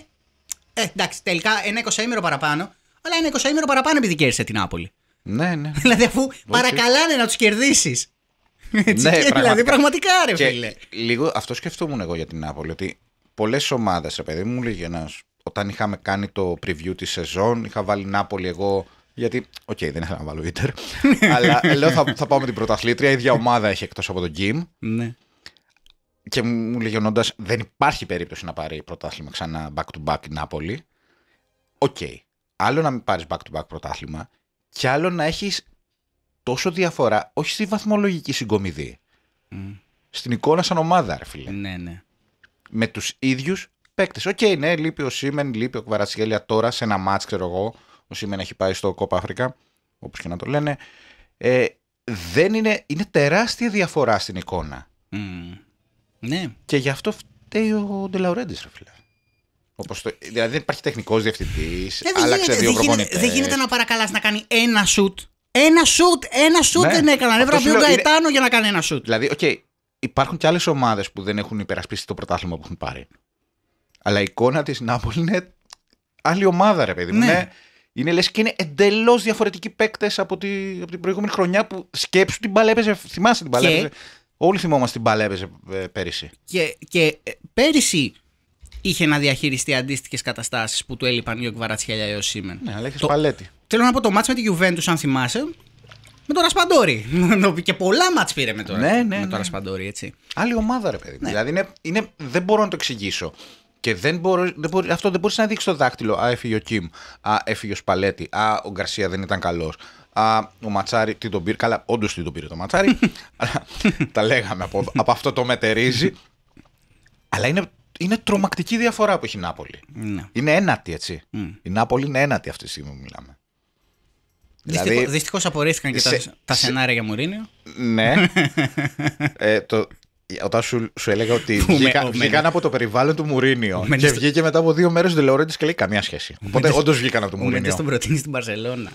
Speaker 2: Ε, εντάξει, τελικά ένα 20 ημέρο παραπάνω, αλλά ένα
Speaker 1: 20 ημέρο παραπάνω επειδή κέρδισε την Άπολη. Ναι, ναι.
Speaker 2: [LAUGHS] δηλαδή αφού παρακαλάνε να τους κερδίσεις. ναι, πραγματικά. [LAUGHS] δηλαδή πραγματικά ρε και φίλε.
Speaker 1: Λίγο αυτό σκεφτόμουν εγώ για την Άπολη. Ότι πολλές ομάδες, ρε παιδί μου, μου λέγει ένας. Όταν είχαμε κάνει το preview της σεζόν, είχα βάλει Νάπολη εγώ γιατί, οκ, okay, δεν ήθελα να βάλω Ιντερ. [LAUGHS] αλλά λέω θα, θα πάω με την πρωταθλήτρια. Η ίδια ομάδα έχει εκτός από τον Γκίμ. Ναι. Και μου γεννώντα, δεν υπάρχει περίπτωση να πάρει πρωτάθλημα ξανά back to back η Νάπολη. Οκ. Okay. Άλλο να μην πάρεις back to back πρωτάθλημα και άλλο να έχεις τόσο διαφορά, όχι στη βαθμολογική συγκομιδή. Mm. Στην εικόνα σαν ομάδα, ρε φίλε. Ναι, ναι. Με τους ίδιους παίκτες. Οκ, okay, ναι, λείπει ο Σίμεν, λείπει ο Κβαρασιέλια τώρα σε ένα μάτ, ξέρω εγώ. Ο Σίμεν έχει πάει στο Κόπα Αφρικά, όπως και να το λένε. Ε, δεν είναι, είναι τεράστια διαφορά στην εικόνα. Mm. Ναι. Και γι' αυτό φταίει ο Ντελαουρέντη, ρε φίλε. Όπως το, δηλαδή δεν υπάρχει τεχνικός διευθυντής, ε, άλλαξε δύο προπονητές. Δεν γίνεται να
Speaker 2: παρακαλάς να κάνει ένα σουτ. Ένα σουτ, ένα σουτ ναι. δεν έκανα. Έβρα ο
Speaker 1: για να κάνει ένα σουτ. Δηλαδή, οκ, okay, υπάρχουν και άλλες ομάδες που δεν έχουν υπερασπίσει το πρωτάθλημα που έχουν πάρει. Αλλά η εικόνα της Νάπολη είναι άλλη ομάδα, ρε παιδί μου. Ναι. Είναι λες και είναι εντελώς διαφορετικοί παίκτες από, τη, από την προηγούμενη χρονιά που σκέψου την μπαλά Θυμάσαι την μπαλά και... Όλοι θυμόμαστε την μπαλά έπαιζε ε, πέρυσι. Και, και ε, πέρυσι
Speaker 2: είχε να διαχειριστεί αντίστοιχες καταστάσεις που του έλειπαν ο Εκβαρατσιαλιά έω. Ναι, αλλά έχει το... παλέτη. Θέλω να πω το μάτς με τη Γιουβέντους, αν θυμάσαι, με τον Ρασπαντόρη. [LAUGHS] και πολλά μάτς πήρε με τον, ναι, ναι, με
Speaker 1: τον ναι. έτσι. Άλλη ομάδα, ρε παιδί. Ναι. Δηλαδή, είναι, δεν μπορώ να το εξηγήσω. Και δεν μπορεί, δεν μπορεί, αυτό δεν μπορείς να δείξεις το δάκτυλο. Α, έφυγε ο Κιμ. Α, έφυγε ο Σπαλέτη. Α, ο Γκαρσία δεν ήταν καλός. Α, ο Ματσάρη τι τον πήρε. Καλά, όντως τι τον πήρε το Ματσάρη. [LAUGHS] αλλά τα λέγαμε από, από αυτό το μετερίζει. αλλά είναι, είναι τρομακτική διαφορά που έχει η Νάπολη. Ναι. Είναι ένατη, έτσι. Mm. Η Νάπολη είναι ένατη αυτή τη στιγμή που μιλάμε. Δηλαδή, Δυστυχώς
Speaker 2: απορρίφθηκαν και σε, τα, τα σενάρια σε, για Μουρίνιο.
Speaker 1: Ναι. [LAUGHS] ε, το, όταν σου, έλεγα ότι βγήκα, βγήκαν από το περιβάλλον του Μουρίνιο και βγήκε μετά από δύο μέρες τηλεόραση και λέει καμία σχέση. Οπότε όντως βγήκαν από το Μουρίνιο. Μετά τον προτείνει στην Παρσελώνα.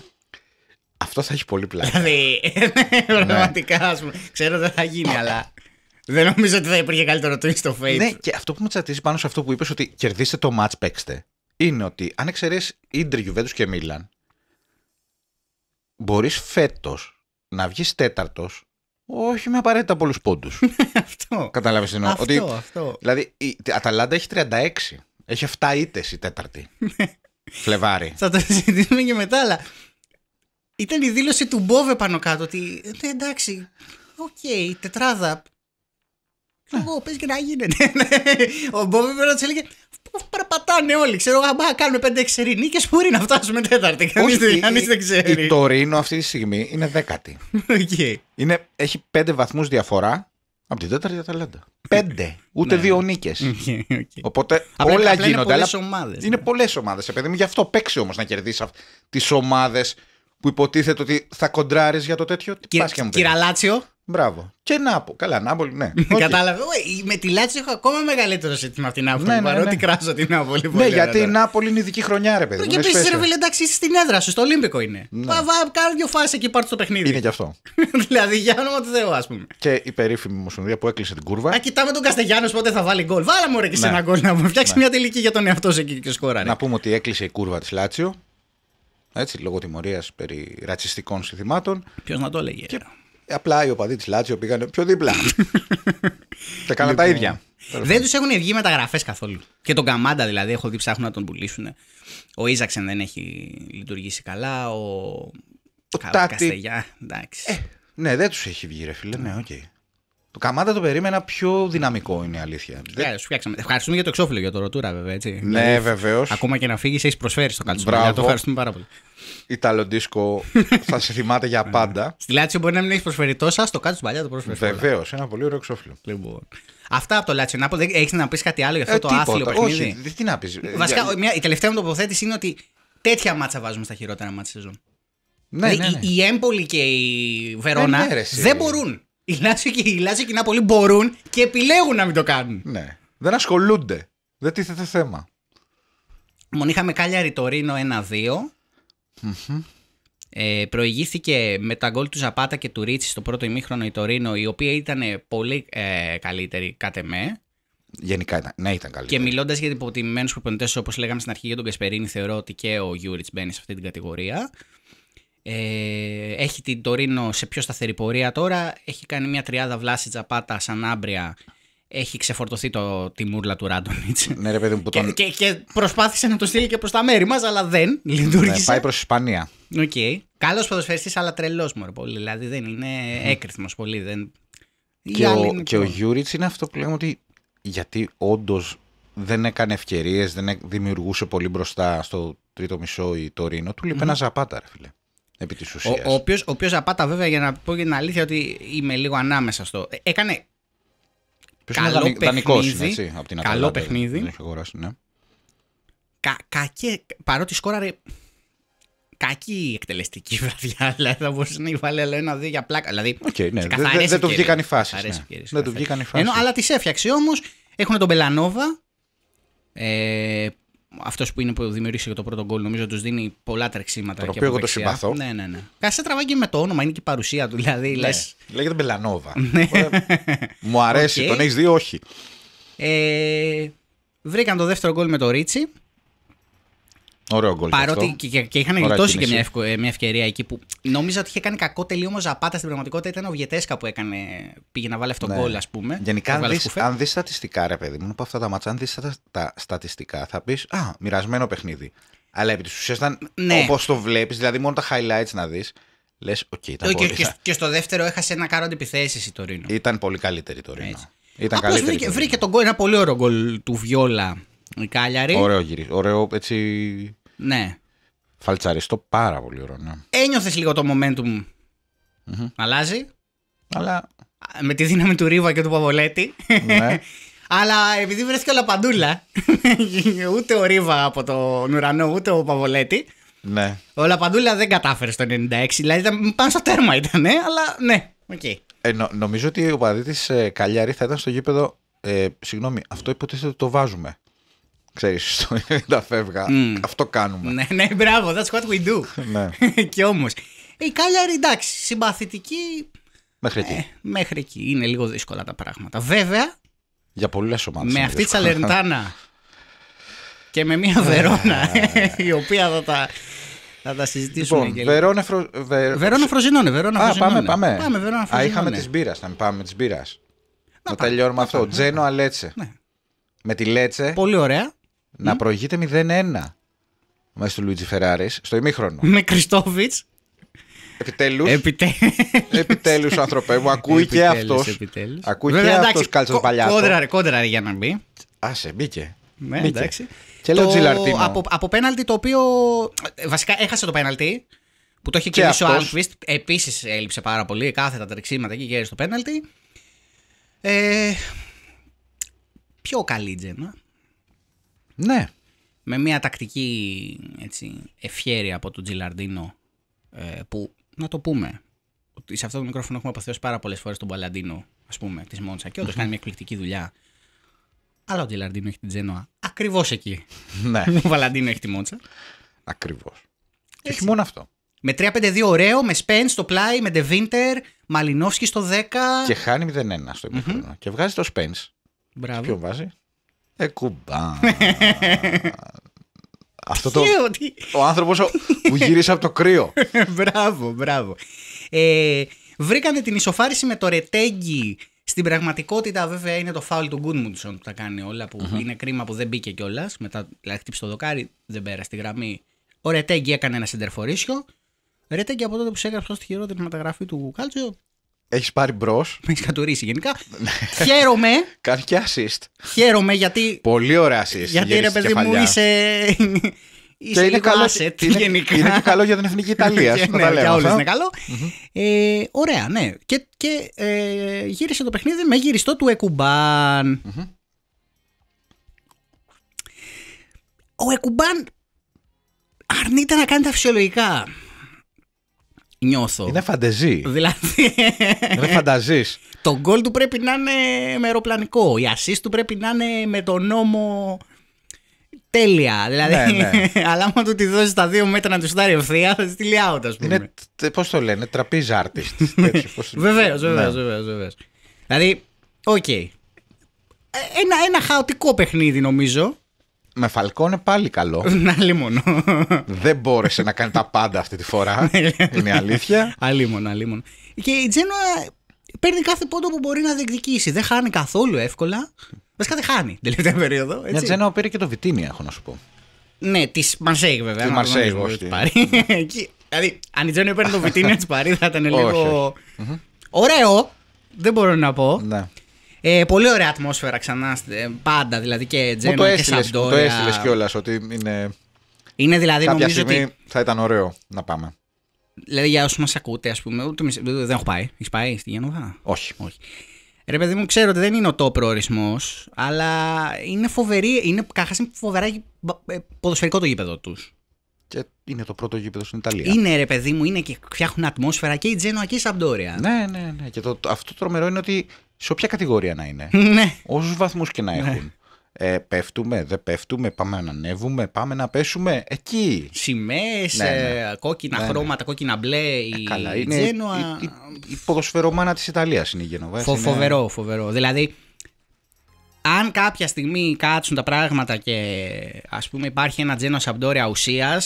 Speaker 1: Αυτό θα έχει πολύ πλάκα.
Speaker 2: Δηλαδή, ναι. πραγματικά, ας πούμε. Ξέρω
Speaker 1: δεν θα γίνει, αλλά. Δεν νομίζω ότι θα υπήρχε καλύτερο twist στο Fate. Ναι, και αυτό που με τσατίζει πάνω σε αυτό που είπες ότι κερδίστε το match, παίξτε. Είναι ότι αν εξαιρέσεις ίντρι, και Μίλαν, μπορείς φέτος να βγεις τέταρτος όχι με απαραίτητα πολλούς πόντους. [LAUGHS] αυτό. Κατάλαβες εννοώ. Αυτό, αυτό. Δηλαδή η Αταλάντα έχει 36. Έχει 7 ήττες η τέταρτη. [LAUGHS] Ναι. Φλεβάρι.
Speaker 2: Θα το συζητήσουμε και μετά, αλλά. Ήταν η δήλωση του Μπόβε πάνω κάτω ότι ναι, εντάξει, οκ, okay, τετράδα. Εγώ, ναι. πες και να γίνεται. [LAUGHS] Ναι. Ο Μπόβε πρέπει να τους έλεγε περπατάνε όλοι. Ξέρω, αμπά, κάνουμε 5-6 νίκε, μπορεί να φτάσουμε τέταρτη. Κανείς δεν ξέρει.
Speaker 1: αν είναι δέκατη. Okay. Είναι, έχει 5 βαθμού διαφορά okay ειναι εχει πέντε βαθμου διαφορα απο την τέταρτη λέντα. Πέντε. Ούτε ναι. δύο νίκες. Οπότε όλα γίνονται. Είναι πολλέ ομάδες. Είναι πολλές ομάδες. Επειδή γι' αυτό παίξει όμως να κερδίσεις τις ομάδες που υποτίθεται ότι θα κοντράρεις για το τέτοιο. Τι Κυραλάτσιο. Μπράβο. Και Νάπολη. Καλά, Νάπολη, ναι. Okay. [LAUGHS] Κατάλαβε.
Speaker 2: Με τη Λάτσιο έχω ακόμα μεγαλύτερο ζήτημα από την Νάπολη. Ναι, ναι, παρότι ναι. κράζω την Νάπολη. Ναι, γιατί η
Speaker 1: Νάπολη είναι ειδική χρονιά, ρε παιδί. Και επίσης, ρε παιδί,
Speaker 2: εντάξει, είσαι στην έδρα σου, στο Ολύμπικο είναι. Ναι. κάνω δύο φάσεις εκεί, πάρτε το παιχνίδι. Είναι και αυτό. [LAUGHS] δηλαδή, για όνομα του Θεού, ας πούμε.
Speaker 1: Και η περίφημη Μουσουνδία που έκλεισε την κούρβα. Α,
Speaker 2: κοιτάμε τον Καστεγιάνο πότε θα βάλει γκολ. Βάλα μου ρε και σε ναι. ένα γκολ να μου φτιάξει ναι. μια τελική για
Speaker 1: τον εαυτό σου και σκόρα. Να πούμε ότι έκλεισε η κούρβα της Λάτσιο. Έτσι, λόγω τιμωρίας περί ρατσιστικών συνθημάτων. Ποιος να το έλεγε. Απλά οι οπαδοί της Λάτσιο πήγαν πιο δίπλα. [LAUGHS] τα κάναν τα λοιπόν, ίδια.
Speaker 2: Δεν τους έχουν βγει μεταγραφές καθόλου. Και τον Καμάντα δηλαδή, έχω δει ψάχνουν να τον πουλήσουν. Ο Ίζαξεν δεν έχει λειτουργήσει
Speaker 1: καλά. Ο, ο ε, ναι, δεν τους έχει βγει, ρε φίλε. Ναι, οκ. Το Καμάτα το περίμενα πιο δυναμικό είναι η αλήθεια.
Speaker 2: Ε, σου φτιάξαμε. Ευχαριστούμε για το εξώφυλλο για το ροτούρα βέβαια. Έτσι. Ναι, δηλαδή, βεβαίως. Ακόμα και να φύγεις, έχεις προσφέρει στο καλτσούρα. Δηλαδή, το ευχαριστούμε πάρα πολύ.
Speaker 1: Ιταλοντίσκο [LAUGHS] θα σε θυμάται για πάντα.
Speaker 2: Στη Λάτσιο μπορεί να μην έχεις προσφέρει τόσα, στο κάτω παλιά το προσφέρεις. Βεβαίως,
Speaker 1: ένα πολύ ωραίο εξώφυλλο. Λοιπόν.
Speaker 2: Αυτά από το Λάτσιο πω, Έχεις να πεις κάτι άλλο για αυτό ε, το άθλιο παιχνίδι.
Speaker 1: Όχι, τι να πεις. Βασικά,
Speaker 2: μια, η τελευταία μου τοποθέτηση είναι ότι τέτοια μάτσα βάζουμε στα χειρότερα μάτσα σεζόν. Ναι, ναι, ναι. Η, ναι. η Έμπολη και η Βερόνα ναι, ναι, δεν μπορούν οι Λάσιο και οι Λάσιο κοινά πολύ μπορούν και επιλέγουν να μην το κάνουν. Ναι. Δεν ασχολούνται. Δεν τίθεται θέμα. Μον είχαμε κάλια Ριτορίνο Ε, προηγήθηκε με τα γκολ του Ζαπάτα και του Ρίτσι στο πρώτο ημίχρονο η Τωρίνο, η οποία ήταν πολύ ε, καλύτερη κατά με.
Speaker 1: Γενικά ήταν, ναι, ήταν καλύτερη.
Speaker 2: Και μιλώντας για υποτιμημένου προπονητές, όπως λέγαμε στην αρχή για τον Κεσπερίνη, θεωρώ ότι και ο Γιούριτ μπαίνει σε αυτή την κατηγορία. Ε, έχει την Τωρίνο σε πιο σταθερή πορεία τώρα. Έχει κάνει μια τριάδα βλάση τζαπάτα σαν άμπρια. Έχει ξεφορτωθεί το, τη μούρλα του Ράντονιτ. Ναι, ρε παιδί μου, που τον... και, και, και, προσπάθησε να το στείλει και προς τα μέρη μας, αλλά δεν ναι, λειτουργήσε. Ναι, πάει προς Ισπανία. Οκ. Okay. Καλός ποδοσφαιριστής, αλλά τρελός μου πολύ. Δηλαδή δεν είναι mm. πολύ. Δεν...
Speaker 1: Και, ο, και ο Γιούριτ είναι αυτό που λέμε ότι γιατί όντως δεν έκανε ευκαιρίες, δεν ε- δημιουργούσε πολύ μπροστά στο τρίτο μισό η Τωρίνο. Του λείπει mm ένα ζαπάτα, ρε φίλε επί της ουσίας.
Speaker 2: Ο, ο, οποίος, ο οποίος απάτα βέβαια για να πω για την αλήθεια ότι είμαι λίγο ανάμεσα στο... Ε, έκανε
Speaker 1: Ποιος καλό είναι δανεικός, παιχνίδι, είναι, έτσι, από την καλό Αταλάντα, παιχνίδι. Δεν έχει αγοράσει, ναι. Κα,
Speaker 2: κακή, παρότι σκόραρε κακή εκτελεστική βραδιά. Δηλαδή [LAUGHS] θα μπορούσε να βάλει άλλο ένα-δύο για πλάκα. Δηλαδή, okay,
Speaker 1: ναι. δεν δε, δεν του βγήκαν
Speaker 2: οι φάσει. Ναι. Δεν του βγήκαν οι φάσει. Ενώ, αλλά τις έφτιαξε όμως. Έχουν τον Μπελανόβα ε, αυτός που είναι που δημιουργήσε και το πρώτο γκολ, νομίζω τους δίνει πολλά τρεξίματα. Το οποίο εγώ το συμπαθώ. Ναι, ναι, ναι. τραβάει και με το όνομα, είναι και η παρουσία του. Δηλαδή, ναι. λες... Λέγεται Μπελανόβα. [LAUGHS]
Speaker 1: Ναι. Μου αρέσει, τον έχεις δει, όχι.
Speaker 2: Ε, βρήκαν το δεύτερο γκολ με το Ρίτσι.
Speaker 1: Ωραίο γκολ. Παρότι και, και είχαν γλιτώσει και μια,
Speaker 2: ε, μια ευκαιρία εκεί που νόμιζα ότι είχε κάνει κακό τελείωμα Ζαπάτα. Στην πραγματικότητα ήταν ο Βιετέσκα που έκανε, πήγε να βάλει αυτό το ναι. γκολ, ας πούμε. Γενικά,
Speaker 1: αν δεις, στατιστικά, ρε παιδί μου, από αυτά τα μάτσα, αν δεί τα, στατιστικά, θα πεις Α, μοιρασμένο παιχνίδι. Αλλά επί της ουσίας ήταν ναι. όπως το βλέπεις, δηλαδή μόνο τα highlights να δεις. Λες, οκ, ήταν και, πολύ και,
Speaker 2: και, στο δεύτερο έχασε ένα κάρο επιθέσει η Τωρίνο. Ήταν πολύ καλύτερη η Τωρίνο.
Speaker 1: βρήκε, βρήκε τον γκολ, ένα πολύ ωραίο γκολ του Βιόλα
Speaker 2: η Κάλιαρη. Ωραίο
Speaker 1: γυρί. Ωραίο έτσι. Ναι. Φαλτσαριστό πάρα πολύ ωραίο. Ναι.
Speaker 2: Ένιωθες λίγο το momentum. Mm-hmm. Αλλάζει. Αλλά. Με τη δύναμη του Ρίβα και του Παβολέτη. Ναι. [LAUGHS] Αλλά επειδή βρέθηκε όλα παντούλα, [LAUGHS] ούτε ο Ρίβα από τον ουρανό, ούτε ο Παβολέτη. Ναι. Ο Λαπαντούλα δεν κατάφερε στο 96, δηλαδή ήταν πάνω στο τέρμα ήταν, αλλά ναι, Okay.
Speaker 1: Ε, νο, νομίζω ότι ο παδί ε, Καλιάρη θα ήταν στο γήπεδο. Ε, συγγνώμη, αυτό υποτίθεται ότι το βάζουμε. Ξέρεις στο [LAUGHS] τα φεύγα. Mm. Αυτό κάνουμε.
Speaker 2: Ναι, ναι, μπράβο, that's what we do. Ναι. [LAUGHS] και όμως. Η Κάλιαρη, εντάξει, συμπαθητική. Μέχρι εκεί. Ε, μέχρι εκεί. Είναι λίγο δύσκολα τα πράγματα. Βέβαια.
Speaker 1: Για πολλές ομάδες. Με αυτή τη Σαλερντάνα
Speaker 2: [LAUGHS] και με μια Βερόνα, ναι. η οποία θα τα, θα τα συζητήσουμε. Λοιπόν, Βερόνα,
Speaker 1: φρο... Βερόνα Φροζινώνε. Βερόνα Α, πάμε, πάμε. Πάμε, Βερόνα Α, είχαμε τη μπύρας. Να μην πάμε με τη μπύρας. Να, τελειώνουμε αυτό. Τζένο Αλέτσε. Ναι. Με τη Λέτσε. Πολύ ωραία να προηγείται 0-1 μέσα του Λουίτζι Φεράρη στο ημίχρονο. Με Κριστόβιτ. Επιτέλους. Επιτέλους, ανθρωπέ μου. Ακούει και αυτό. Ακούει και αυτό κάλτσο παλιά. Κόντρα, για να μπει. Άσε, μπήκε.
Speaker 2: Ναι, εντάξει. Και λέω Από, από πέναλτι το οποίο. Ε, βασικά έχασε το πέναλτι. Που
Speaker 1: το έχει κερδίσει ο Άλφβιστ.
Speaker 2: Επίσης έλειψε πάρα πολύ. Κάθετα τρεξίματα και γέρε στο πέναλτι. Ε, πιο καλή τζένα. Ναι. Με μια τακτική έτσι, ευχέρεια από τον Τζιλαρντίνο ε, που να το πούμε. Ότι σε αυτό το μικρόφωνο έχουμε αποθεώσει πάρα πολλές φορές τον Παλαντίνο, ας πούμε, της Μόντσα και οντω κάνει μια εκπληκτική δουλειά. Αλλά ο Τζιλαρντίνο έχει την Τζένοα ακριβώς εκεί. Ναι. [LAUGHS] ο Παλαντίνο έχει τη Μόντσα. Ακριβώς.
Speaker 1: Και όχι μόνο αυτό.
Speaker 2: Με 3-5-2 ωραίο, με Σπέν στο πλάι, με Ντεβίντερ, Μαλινόφσκι στο 10. Και
Speaker 1: χάνει 0-1 στο ημιχρονο mm-hmm. Και βγάζει το Σπέν. Μπράβο. βάζει. Ε, [LAUGHS] Αυτό το. ο άνθρωπος που γύρισε από το
Speaker 2: κρύο. [LAUGHS] μπράβο, μπράβο. Ε, βρήκανε την ισοφάριση με το ρετέγγι. Στην πραγματικότητα, βέβαια, είναι το φάουλ του Γκούντμουντσον που τα κάνει όλα. Που είναι κρίμα που δεν μπήκε κιόλας. Μετά δηλαδή, χτύπησε το δοκάρι, δεν πέρασε τη γραμμή. Ο Ρετέγγι έκανε ένα συντερφορίσιο. Ρετέγγι από τότε που σε έγραψε ως τη χειρότερη μεταγραφή του Κάλτσιο,
Speaker 1: έχεις πάρει μπρος. Με [LAUGHS] έχεις κατουρίσει γενικά. Ναι. Χαίρομαι. Κάνει και assist.
Speaker 2: Χαίρομαι γιατί.
Speaker 1: Πολύ ωραία assist. Γιατί ρε παιδί μου
Speaker 2: είσαι. Είσαι είναι καλό, asset, γενικά. Είναι καλό
Speaker 1: για την εθνική Ιταλία. [LAUGHS] ναι, για όλους είναι
Speaker 2: ε, ωραία, ναι. Και, ε, γύρισε το παιχνίδι με γυριστό του εκουμπαν Ο Εκουμπάν αρνείται να κάνει τα φυσιολογικά
Speaker 1: νιώθω. Είναι φανταζή. Δηλαδή. Είναι φανταζής.
Speaker 2: Το γκολ του πρέπει να είναι με αεροπλανικό. Η ασή του πρέπει να είναι με τον νόμο. Τέλεια. Δηλαδή, ναι, ναι. [LAUGHS] αλλά άμα του τη δώσεις τα δύο μέτρα να του στάρει ευθεία, θα τη
Speaker 1: out, α πούμε. Είναι, πώς το λένε, τραπέζι artist. Βεβαίω, [LAUGHS] βεβαίω. Ναι. Δηλαδή, οκ. Okay. Ε, ένα, ένα χαοτικό παιχνίδι νομίζω με Φαλκόνε πάλι καλό. [LAUGHS] Να λίμωνο. Δεν μπόρεσε να κάνει τα πάντα αυτή τη φορά. [LAUGHS] είναι αλήθεια. Αλίμονο, αλίμονο.
Speaker 2: Και η Τζένοα παίρνει κάθε πόντο που μπορεί να διεκδικήσει. Δεν χάνει καθόλου εύκολα. Βασικά δεν χάνει την τελευταία περίοδο. Έτσι. Μια Τζένοα πήρε
Speaker 1: και το Βιτίνια, έχω να σου πω.
Speaker 2: Ναι, της Μαρσέικ
Speaker 1: βέβαια. Της Μαρσέικ, όχι. Ναι.
Speaker 2: [LAUGHS] Δηλαδή, αν η Τζένοα παίρνει το Βιτίνια τη Παρή θα ήταν λίγο. Ωραίο, δεν μπορώ να πω. Ναι. Ε, πολύ ωραία ατμόσφαιρα ξανά. Ε, πάντα δηλαδή και Τζένο το έστειλες, και Σαντόρια. Μου το έστειλες κιόλας
Speaker 1: ότι είναι. Είναι δηλαδή Κάποια νομίζω στιγμή ότι... θα ήταν ωραίο να πάμε.
Speaker 2: Δηλαδή για όσους μας ακούτε, ας πούμε. Ούτε, δεν έχω πάει. Έχεις πάει στη Γενοβά. Όχι. Όχι. Ρε παιδί μου, ξέρω ότι δεν είναι ο τόπο προορισμός, αλλά είναι φοβερή. Είναι, καχάς, φοβερά ε, ποδοσφαιρικό το γήπεδο τους. Και είναι το πρώτο γήπεδο στην Ιταλία. Είναι ρε παιδί μου, είναι και φτιάχνουν ατμόσφαιρα και η Τζένοα και η Σαμπτόρια. Ναι, ναι, ναι. Και το, αυτό το τρομερό είναι
Speaker 1: ότι σε όποια κατηγορία να είναι, [LAUGHS] ναι. όσους βαθμούς και να ναι. έχουν. Ε, πέφτουμε, δεν πέφτουμε, πάμε να ανέβουμε, πάμε να πέσουμε εκεί. Σημαίες, ναι, ε, ναι.
Speaker 2: κόκκινα χρώματα, κόκκινα μπλε. Ε, η καλά, είναι Τζένοα. Η,
Speaker 1: η, η ποδοσφαιρομάνα της Ιταλίας είναι η Γενοβά. φοβερό, φοβερό. Δηλαδή,
Speaker 2: αν κάποια στιγμή κάτσουν τα πράγματα και ας πούμε υπάρχει ένα τζένο Σαμπτόρια ουσία.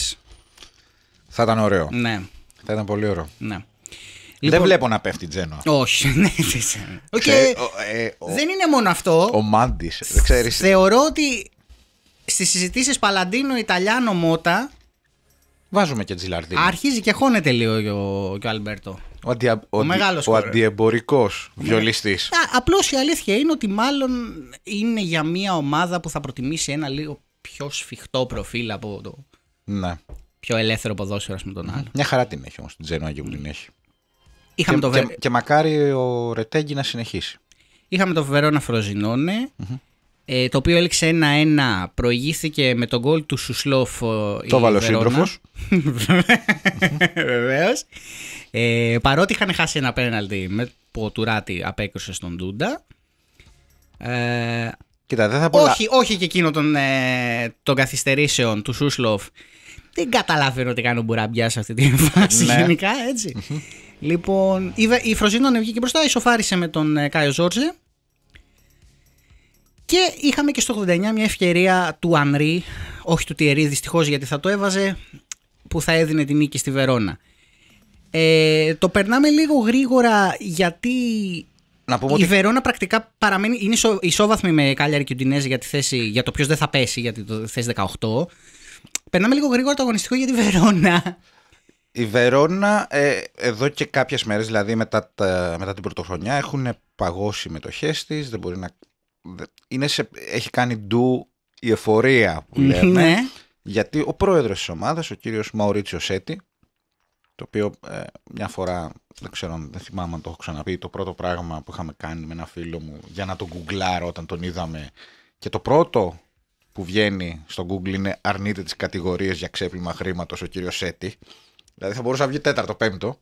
Speaker 1: Θα ήταν ωραίο. Ναι. Θα ήταν πολύ ωραίο. Ναι. Δεν λοιπόν- βλέπω να πέφτει Τζένοα. Όχι. okay. [LAUGHS] Ναι, ε, δεν
Speaker 2: είναι μόνο αυτό.
Speaker 1: Ο Μάντι. Ξέρεις... Θεωρώ ότι
Speaker 2: στις συζητήσεις Παλαντίνο, Ιταλιάνο, Μότα.
Speaker 1: Βάζουμε και Τζιλαρδίνο. Αρχίζει και χώνεται λίγο ο, ο Αλμπέρτο. Ο, αντια... ο, ο αντιεμπορικός ναι. βιολιστής.
Speaker 2: Απλώς η αλήθεια είναι ότι μάλλον είναι για μια ομάδα που θα προτιμήσει ένα λίγο πιο σφιχτό προφίλ από το. Ναι. Πιο ελεύθερο ποδόσφαιρο με τον άλλο.
Speaker 1: Μια χαρά την έχει όμως την Τζένοα και που την έχει. Είχαμε και, το... και, μακάρι ο Ρετέγκη να συνεχίσει.
Speaker 2: Είχαμε το Βερόνα Φροζινόνε, ε, το οποίο έληξε 1-1. Προηγήθηκε με τον γκολ του Σουσλόφ. Ε, το βάλε ο σύντροφος. [LAUGHS] Βεβαίως. Ε, παρότι είχαν χάσει ένα πέναλτι με που ο Τουράτη απέκρουσε στον Ντούντα. Ε, Κοίτα, δεν θα πω όχι, όχι και εκείνο των, ε, των καθυστερήσεων του Σούσλοφ δεν καταλαβαίνω τι κάνουν μπουραμπιά σε αυτή τη [LAUGHS] φάση ναι. γενικά, λοιπόν, η, η Φροζίνο και μπροστά, ισοφάρισε με τον ε, Κάιο Ζόρτζε. Και είχαμε και στο 89 μια ευκαιρία του Ανρί, όχι του Τιερή δυστυχώς γιατί θα το έβαζε, που θα έδινε τη νίκη στη Βερόνα. Ε, το περνάμε λίγο γρήγορα γιατί να πούμε η ότι... Βερόνα πρακτικά παραμένει, είναι ισόβαθμη με Κάλιαρη και Ουντινέζη για, τη για το ποιος δεν θα πέσει
Speaker 1: γιατί το θέση 18 περνάμε λίγο γρήγορα το αγωνιστικό για τη Βερόνα. Η Βερόνα ε, εδώ και κάποιες μέρες, δηλαδή μετά, τα, μετά την πρωτοχρονιά, έχουν παγώσει οι της, δεν μπορεί να... έχει κάνει ντου η εφορία που λέμε. Ναι. Γιατί ο πρόεδρος της ομάδας, ο κύριος Μαουρίτσιο Σέτη, το οποίο ε, μια φορά, δεν ξέρω, δεν θυμάμαι αν το έχω ξαναπεί, το πρώτο πράγμα που είχαμε κάνει με ένα φίλο μου για να τον γκουγκλάρω όταν τον είδαμε και το πρώτο που βγαίνει στο Google είναι αρνείται τις κατηγορίες για ξέπλυμα χρήματος ο κύριος Σέτη. Δηλαδή θα μπορούσε να βγει τέταρτο, πέμπτο.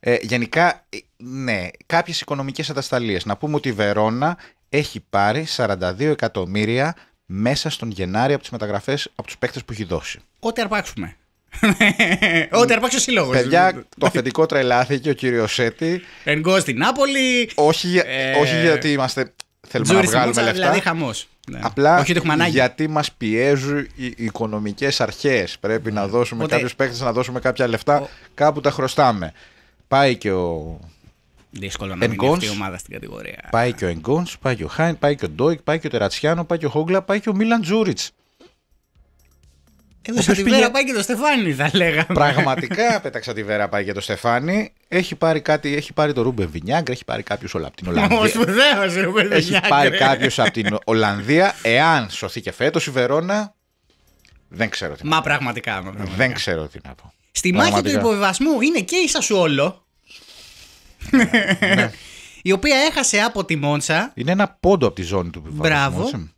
Speaker 1: Ε, γενικά, ε, ναι, κάποιες οικονομικές ατασταλίες. Να πούμε ότι η Βερόνα έχει πάρει 42 εκατομμύρια μέσα στον Γενάρη από τις μεταγραφές από τους παίκτες που έχει δώσει.
Speaker 2: Ό,τι αρπάξουμε.
Speaker 1: [LAUGHS] Ό,τι αρπάξει ο σύλλογος. Παιδιά, το αφεντικό τρελάθηκε ο κύριος Σέτη. Εγκώ στην Νάπολη. Όχι, ε, όχι γιατί είμαστε θέλουμε Τζούρισμα, να βγάλουμε λεφτά. Δηλαδή χαμός. Ναι. Απλά Όχι, γιατί μας πιέζουν οι οικονομικές αρχές. Πρέπει να ναι. δώσουμε Οπότε... κάποιους παίχτε, να δώσουμε κάποια λεφτά. Ο... Κάπου τα χρωστάμε. Πάει και ο. Δύσκολο να μην αυτή η ομάδα στην κατηγορία. Πάει και ο Εγκόν, πάει και ο Χάιν, πάει και ο Ντόικ, πάει και ο Τερατσιάνο, πάει και ο Χόγκλα, πάει και ο Μίλαν Τζούριτ. Έδωσα τη βέρα πάει και το Στεφάνι, θα λέγαμε. Πραγματικά πέταξα τη βέρα πάει και το Στεφάνι. Έχει πάρει, κάτι, έχει πάρει το Ρούμπε έχει πάρει κάποιος από την Ολλανδία. Έχει πάρει κάποιος από την Ολλανδία. Εάν σωθεί και φέτος η Βερόνα. Δεν ξέρω τι. Μα πραγματικά, μα πραγματικά. Δεν ξέρω τι να πω. Στη μάχη του
Speaker 2: υποβιβασμού είναι και η Σασουόλο. Ναι, ναι. [LAUGHS] η οποία έχασε
Speaker 1: από τη Μόντσα. Είναι ένα πόντο από τη ζώνη του υποβιβασμού.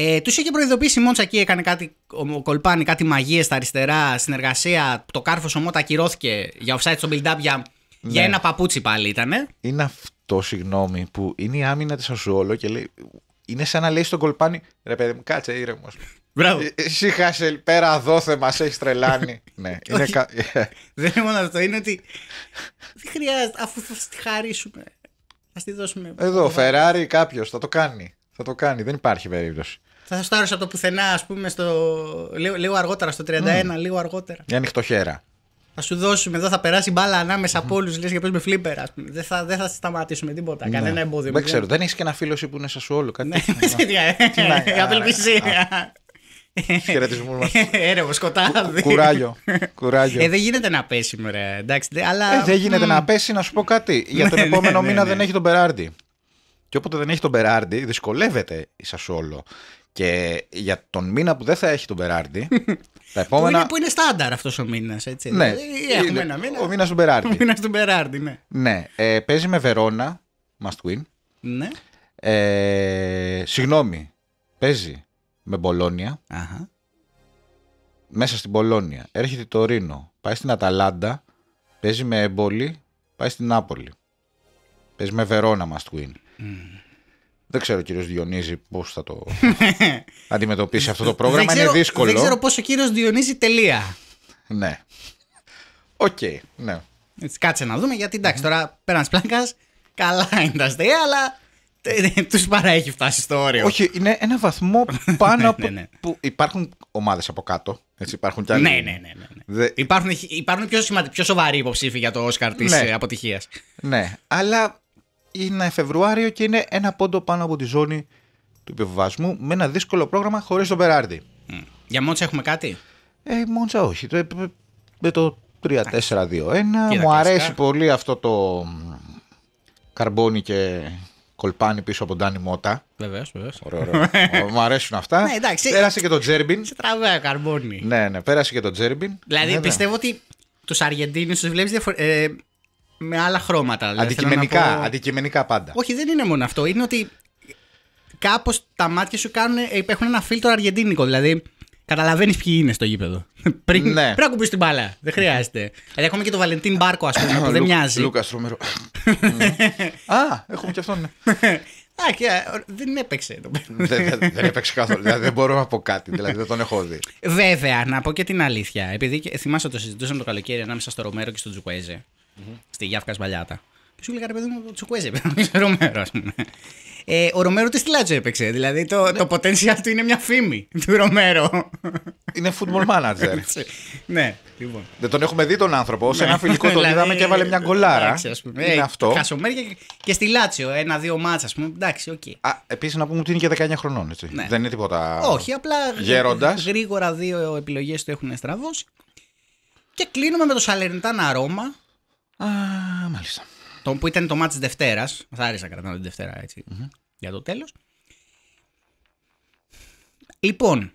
Speaker 2: Ε, τους είχε προειδοποιήσει η Μόντσα εκεί, έκανε κάτι, ο κάτι μαγείες στα αριστερά, συνεργασία. Το κάρφος ο Μότα ακυρώθηκε για offside στο build-up για, ναι. ένα παπούτσι πάλι ήταν.
Speaker 1: Είναι αυτό, συγγνώμη, που είναι η άμυνα της Ασουόλο και λέει. Είναι σαν να λέει στον Κολπάνη, ρε παιδί μου, κάτσε ήρεμος. Μπράβο. Εσύ ε, Χάσελ, πέρα δόθε μας έχει τρελάνει. [LAUGHS] ναι, είναι κα... [LAUGHS] Δεν είναι μόνο αυτό, είναι ότι.
Speaker 2: Δεν χρειάζεται, αφού θα τη χαρίσουμε. Ας τη δώσουμε. Εδώ,
Speaker 1: Φεράρι, κάποιος θα το κάνει. Θα το κάνει, δεν υπάρχει περίπτωση.
Speaker 2: Θα άρεσε από το πουθενά, ας πούμε, στο... λίγο, λίγο αργότερα, στο 31, mm. λίγο αργότερα.
Speaker 1: Για χέρα.
Speaker 2: Θα σου δώσουμε εδώ, θα περάσει μπάλα ανάμεσα mm. από όλους. Λες και παίζουμε φλίπερα. Δεν θα, δεν θα σταματήσουμε τίποτα.
Speaker 1: Ναι. Κανένα εμπόδιο. Δεν ξέρω, δεν έχεις και ένα φίλο που είναι σα όλο. Κάτι ναι,
Speaker 2: τέτοιο. [LAUGHS] [LAUGHS] [LAUGHS] Απελπισία.
Speaker 1: Χαιρετισμούς μας.
Speaker 2: Έρευος, σκοτάδι. Κουράγιο.
Speaker 1: κουράγιο. Ε, δεν
Speaker 2: γίνεται να πέσει σήμερα. Εντάξει, αλλά... ε, δεν γίνεται να
Speaker 1: πέσει, να σου πω κάτι. Για τον ναι, ναι, επόμενο ναι, μήνα δεν έχει τον Μπεράρντι. Και όποτε δεν έχει τον Μπεράρντι, δυσκολεύεται η Σασόλο. Και για τον μήνα που δεν θα έχει τον Μπεράρντι. [LAUGHS] τα επόμενα... που, είναι,
Speaker 2: που είναι στάνταρ αυτός ο μήνας, έτσι. Ναι, δηλαδή, έχουμε ένα μήνα. Ο μήνας του Μπεράρντι. Ο μήνας του Μπεράρντι, ναι.
Speaker 1: Ναι. Ε, παίζει με Βερόνα. Must win. Ναι. Ε, συγγνώμη. Παίζει με Μπολόνια. Μέσα στην Πολόνια Έρχεται το Ρήνο. Πάει στην Αταλάντα. Παίζει με Εμπόλη, Πάει στην Νάπολη. Παίζει με Βερόνα must win. Δεν ξέρω ο κύριος Διονύζη πώς θα το [LAUGHS] αντιμετωπίσει αυτό το πρόγραμμα. ξέρω, είναι δύσκολο. Δεν ξέρω
Speaker 2: πώς ο κύριος Διονύζη τελεία. ναι. Οκ, okay, ναι. Έτσι, κάτσε να δούμε γιατί εντάξει τώρα πέραν της πλάκας. Καλά είναι
Speaker 1: τα στεία αλλά του παρά έχει φτάσει στο όριο. Όχι, είναι ένα βαθμό [LAUGHS] ναι, πάνω ναι, από. Ναι, που υπάρχουν ομάδες από κάτω. Έτσι, υπάρχουν κι άλλοι. Ναι, ναι, ναι. ναι. Δε... Υπάρχουν, υπάρχουν πιο, πιο σοβαροί υποψήφοι για το Όσκαρ της ε, αποτυχίας. Ναι, αλλά είναι Φεβρουάριο και είναι ένα πόντο πάνω από τη ζώνη του επιβιβασμού με ένα δύσκολο πρόγραμμα χωρίς τον Περάρτη.
Speaker 2: Για Μόντσα έχουμε κάτι.
Speaker 1: Ε, Μόντσα όχι. Το, ε, με το 3-4-2-1. Μου αρέσει πολύ αυτό το καρμπόνι και κολπάνι πίσω από τον Ντάνι Μότα.
Speaker 2: Βεβαίως, βεβαίως. [LAUGHS] Μου
Speaker 1: αρέσουν αυτά. Ναι, πέρασε και το Τζέρμπιν. Σε τραβέα καρμπόνι. Ναι, ναι, πέρασε και το Τζέρμπιν. Δηλαδή ναι, ναι. πιστεύω ότι
Speaker 2: τους Αργεντίνους τους βλέπεις διαφορετικά με άλλα χρώματα. Δηλαδή,
Speaker 1: αντικειμενικά, πω... πάντα. Όχι,
Speaker 2: δεν είναι μόνο αυτό. Είναι ότι κάπως τα μάτια σου κάνουν, ε, έχουν ένα φίλτρο αργεντίνικο. Δηλαδή, καταλαβαίνεις ποιοι είναι στο γήπεδο. [LAUGHS] Πριν, ναι. την μπάλα. Δεν χρειάζεται. δηλαδή, έχουμε και το Βαλεντίν Μπάρκο, ας πούμε, που δεν μοιάζει. Λούκα Ρούμερο. [LAUGHS] Α, έχουμε και αυτόν. Ναι.
Speaker 1: Α, δεν
Speaker 2: έπαιξε δεν, δεν, έπαιξε καθόλου. δηλαδή δεν μπορώ
Speaker 1: να πω κάτι. Δηλαδή δεν τον έχω δει.
Speaker 2: Βέβαια, να πω και την αλήθεια. Επειδή θυμάσαι το συζητούσαμε το καλοκαίρι ανάμεσα στο Ρομέρο και στο Τζουκουέζε mm-hmm. στη Γιάφκα Σπαλιάτα Και σου λέγανε, παιδί μου, ο Τσουκουέζ έπαιξε. [LAUGHS] Ρομέρο, ας πούμε. Ε, ο Ρομέρο τι στυλάτσο έπαιξε. Δηλαδή το, ναι. το potential του είναι μια φήμη του Ρομέρο. Είναι football manager. [LAUGHS] ναι,
Speaker 1: λοιπόν. Δεν τον έχουμε δει τον άνθρωπο. Σε ένα ναι. φιλικό τον [LAUGHS] δηλαδή, είδαμε και έβαλε μια γκολάρα. Είναι ε, αυτό.
Speaker 2: Κασομέρια και στη Λάτσιο. Ένα-δύο μάτσα, ας πούμε. Εντάξει, οκ. Επίσης να πούμε ότι είναι και 19 χρονών. Έτσι. Ναι.
Speaker 1: Δεν είναι τίποτα.
Speaker 2: Όχι, απλά γέροντας. γρήγορα δύο επιλογές του έχουν στραβώσει. Και κλείνουμε με το Σαλερνιτάνα Ρώμα
Speaker 1: Α, μάλιστα.
Speaker 2: Το που ήταν το μάτι της Δευτέρας. Θα άρεσε να κρατάω την Δευτέρα έτσι, mm-hmm. για το τέλος.
Speaker 1: Λοιπόν.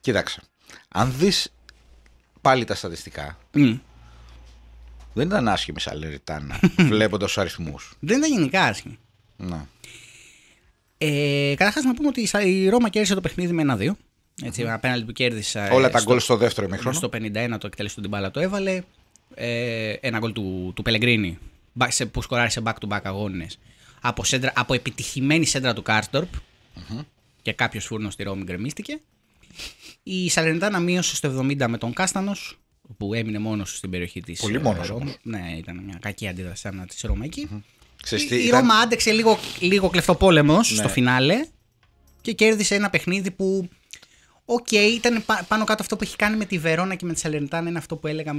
Speaker 1: Κοίταξε. Αν δεις πάλι τα στατιστικά. Mm. Δεν ήταν άσχημη Σαλεριτάνα [LAUGHS] ναι. βλέποντας τους αριθμούς.
Speaker 2: Δεν ήταν γενικά άσχημη. Ναι. Ε, Καταρχάς να πούμε ότι η Ρώμα κέρδισε το παιχνίδι με ένα-δύο. Έτσι, mm-hmm. απέναντι που κέρδισε. Όλα ε,
Speaker 1: τα γκολ στο δεύτερο ημίχρονο. Στο
Speaker 2: 51 το εκτέλεσε του μπάλα το έβαλε ε, ένα γκολ του, του Πελεγκρίνη που σκοράρει σε back-to-back αγώνες. Από, απο από επιτυχημένη σέντρα του Κάρτορπ mm-hmm. και κάποιος φούρνος στη Ρώμη γκρεμίστηκε. Η Σαλενιτάνα μείωσε στο 70 με τον Κάστανος που έμεινε μόνος στην περιοχή της. Πολύ μόνος. Ε, ναι, ήταν μια κακή αντίδραση άμυνα τη Ρώμα εκεί. Mm-hmm. η, ήταν... Ρώμα άντεξε λίγο, λίγο κλεφτοπόλεμο ναι. στο φινάλε και κέρδισε ένα παιχνίδι που. Οκ, okay, ήταν πάνω κάτω αυτό που έχει κάνει με τη Βερόνα και με τη Σαλενιτάνα. Είναι αυτό που έλεγα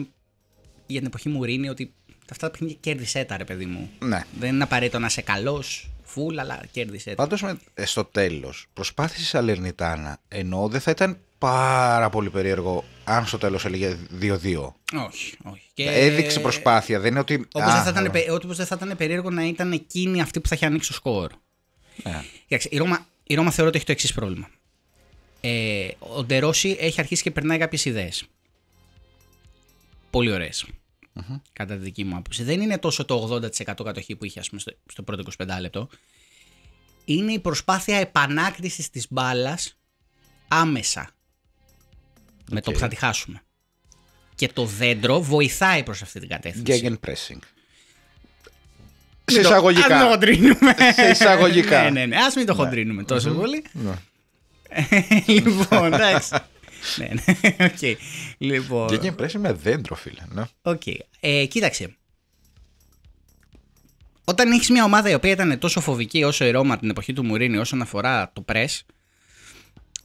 Speaker 2: για την εποχή μου Ρήνη ότι αυτά τα παιχνίδια κέρδισε τα ρε παιδί μου. Ναι. Δεν είναι απαραίτητο να είσαι καλός, φουλ, αλλά κέρδισε τα.
Speaker 1: Πάντως ε, στο τέλος προσπάθησες η Σαλερνιτάνα ενώ δεν θα ήταν πάρα πολύ περίεργο αν στο τέλος έλεγε 2-2. Όχι, όχι. Και... Έδειξε προσπάθεια. Δεν ότι. Όπως δεν, θα ήταν, ε,
Speaker 2: δεν θα ήταν περίεργο να ήταν εκείνη αυτή που θα είχε ανοίξει το σκορ. Ναι. Η, Ρώμα, η Ρώμα θεωρώ ότι έχει το εξής πρόβλημα. Ε, ο Ντερόση έχει αρχίσει και περνάει κάποιες ιδέες. Πολύ ωραίες κατά τη δική μου άποψη. Δεν είναι τόσο το 80% κατοχή που είχε πούμε, στο πρώτο 25 λεπτό. Είναι η προσπάθεια επανάκτησης της μπάλας άμεσα με το που θα τη χάσουμε. Και το δέντρο βοηθάει προς αυτή την κατεύθυνση. Gegen pressing. Σε εισαγωγικά. Ας το χοντρίνουμε. Σε εισαγωγικά. ναι, ναι, ναι. Ας μην το ναι. χοντρίνουμε τόσο πολύ. Ναι.
Speaker 1: [LAUGHS] λοιπόν, εντάξει. ναι, ναι, [LAUGHS] οκ. Λοιπόν. έγινε πρέσβη με δέντρο, φίλε. Ναι. Okay.
Speaker 2: Ε, κοίταξε. Όταν έχεις μια ομάδα η οποία ήταν τόσο φοβική όσο η Ρώμα την εποχή του Μουρίνη όσον αφορά το press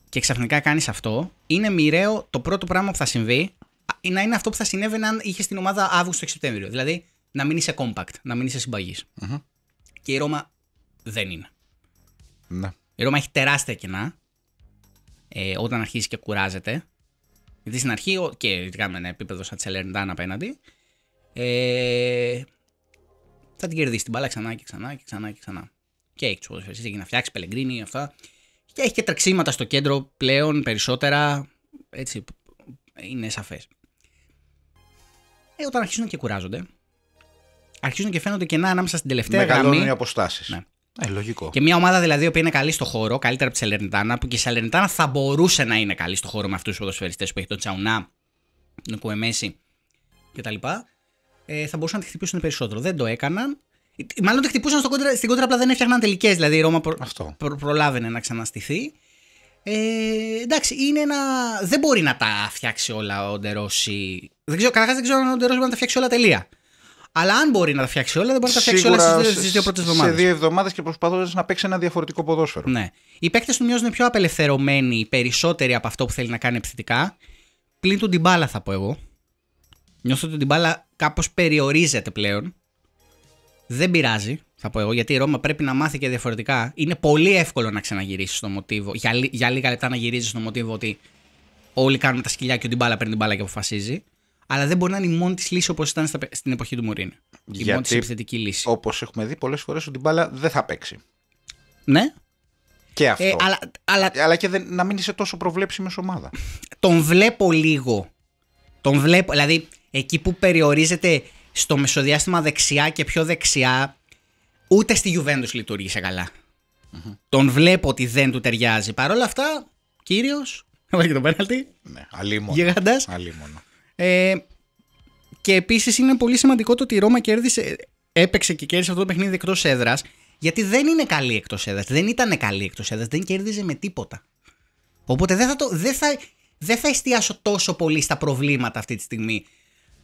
Speaker 2: και ξαφνικά κάνεις αυτό, είναι μοιραίο το πρώτο πράγμα που θα συμβεί να είναι αυτό που θα συνέβαινε αν είχες την ομάδα Αύγουστο-Σεπτέμβριο. Δηλαδή να μην είσαι compact, να μην είσαι Και η Ρώμα δεν είναι. Ναι. Η Ρώμα έχει τεράστια κενά ε, όταν αρχίζει και κουράζεται. Γιατί στην αρχή, και ειδικά με ένα επίπεδο σαν Τσελερντάν απέναντι, ε, θα την κερδίσει την μπάλα ξανά και ξανά και ξανά και ξανά. Και έχει τους ποδοσφαιριστές έχει να φτιάξει, πελεγκρίνι, αυτά. Και έχει και τρεξίματα στο κέντρο πλέον περισσότερα. Έτσι, είναι σαφές. Ε, όταν αρχίζουν και κουράζονται, αρχίζουν και φαίνονται κενά ανάμεσα στην τελευταία Μεγαλώνουν γραμμή. Μεγαλώνουν
Speaker 1: οι αποστάσεις. Ναι. Ε, λογικό. Και
Speaker 2: μια ομάδα δηλαδή που είναι καλή στο χώρο, καλύτερα από τη Σαλερνιτάνα, που και η Σαλερνιτάνα θα μπορούσε να είναι καλή στο χώρο με αυτούς τους ποδοσφαιριστές που έχει τον Τσαουνά, τον Κουεμέση κτλ. Ε, θα μπορούσαν να τη χτυπήσουν περισσότερο. Δεν το έκαναν. Ε, μάλλον τη χτυπούσαν στο κόντρα, στην κόντρα, απλά δεν έφτιαχναν τελικές. Δηλαδή η Ρώμα προλάβαινε να ξαναστηθεί. Ε, εντάξει, είναι ένα. Δεν μπορεί να τα φτιάξει όλα ο Ντερόση. καταρχάς δεν ξέρω αν ο Ντερόση μπορεί να τα φτιάξει όλα τελεία. Αλλά αν μπορεί να τα φτιάξει όλα, δεν μπορεί να τα φτιάξει όλα στις δύο πρώτε εβδομάδε. Σε δύο
Speaker 1: εβδομάδες και προσπαθώντας να παίξει ένα διαφορετικό ποδόσφαιρο. Ναι.
Speaker 2: Οι παίκτες του μοιάζουν πιο απελευθερωμένοι, περισσότεροι από αυτό που θέλει να κάνει επιθετικά. Πλην του μπάλα θα πω εγώ. Νιώθω ότι ο μπάλα κάπως περιορίζεται πλέον. Δεν πειράζει, θα πω εγώ, γιατί η Ρώμα πρέπει να μάθει και διαφορετικά. Είναι πολύ εύκολο να ξαναγυρίσει στο μοτίβο, για, για λίγα λεπτά να γυρίζει στο μοτίβο ότι όλοι κάνουν τα σκυλιά και ο Ντιμπάλα παίρνει την μπάλα και αποφασίζει αλλά δεν μπορεί να είναι η μόνη της λύση όπως ήταν στα, στην εποχή του Μουρίνο. Η μόνη της επιθετική λύση.
Speaker 1: Όπως έχουμε δει πολλές φορές, ότι η μπάλα δεν θα παίξει. Ναι. Και αυτό. Ε, αλλά, αλλά... Ε, αλλά και δεν, να μην είσαι τόσο προβλέψιμη ομάδα. [LAUGHS] Τον βλέπω λίγο.
Speaker 2: Τον βλέπω. Δηλαδή, εκεί που περιορίζεται στο μεσοδιάστημα δεξιά και πιο δεξιά, ούτε στη Juventus λειτουργήσε καλά. Τον βλέπω ότι δεν του ταιριάζει. Παρ' όλα αυτά, κύριος. Έβαλε [LAUGHS] και τον πέναλτι. Ναι, αλίμονο. Γιγαντά. Αλίμονο. Ε, και επίσης είναι πολύ σημαντικό το ότι η Ρώμα κέρδισε, έπαιξε και κέρδισε αυτό το παιχνίδι εκτός έδρας, γιατί δεν είναι καλή εκτός έδρας. Δεν ήταν καλή εκτός έδρας, δεν κέρδιζε με τίποτα. Οπότε δεν θα, το, δεν, θα, δεν θα εστιάσω τόσο πολύ στα προβλήματα
Speaker 1: αυτή τη στιγμή.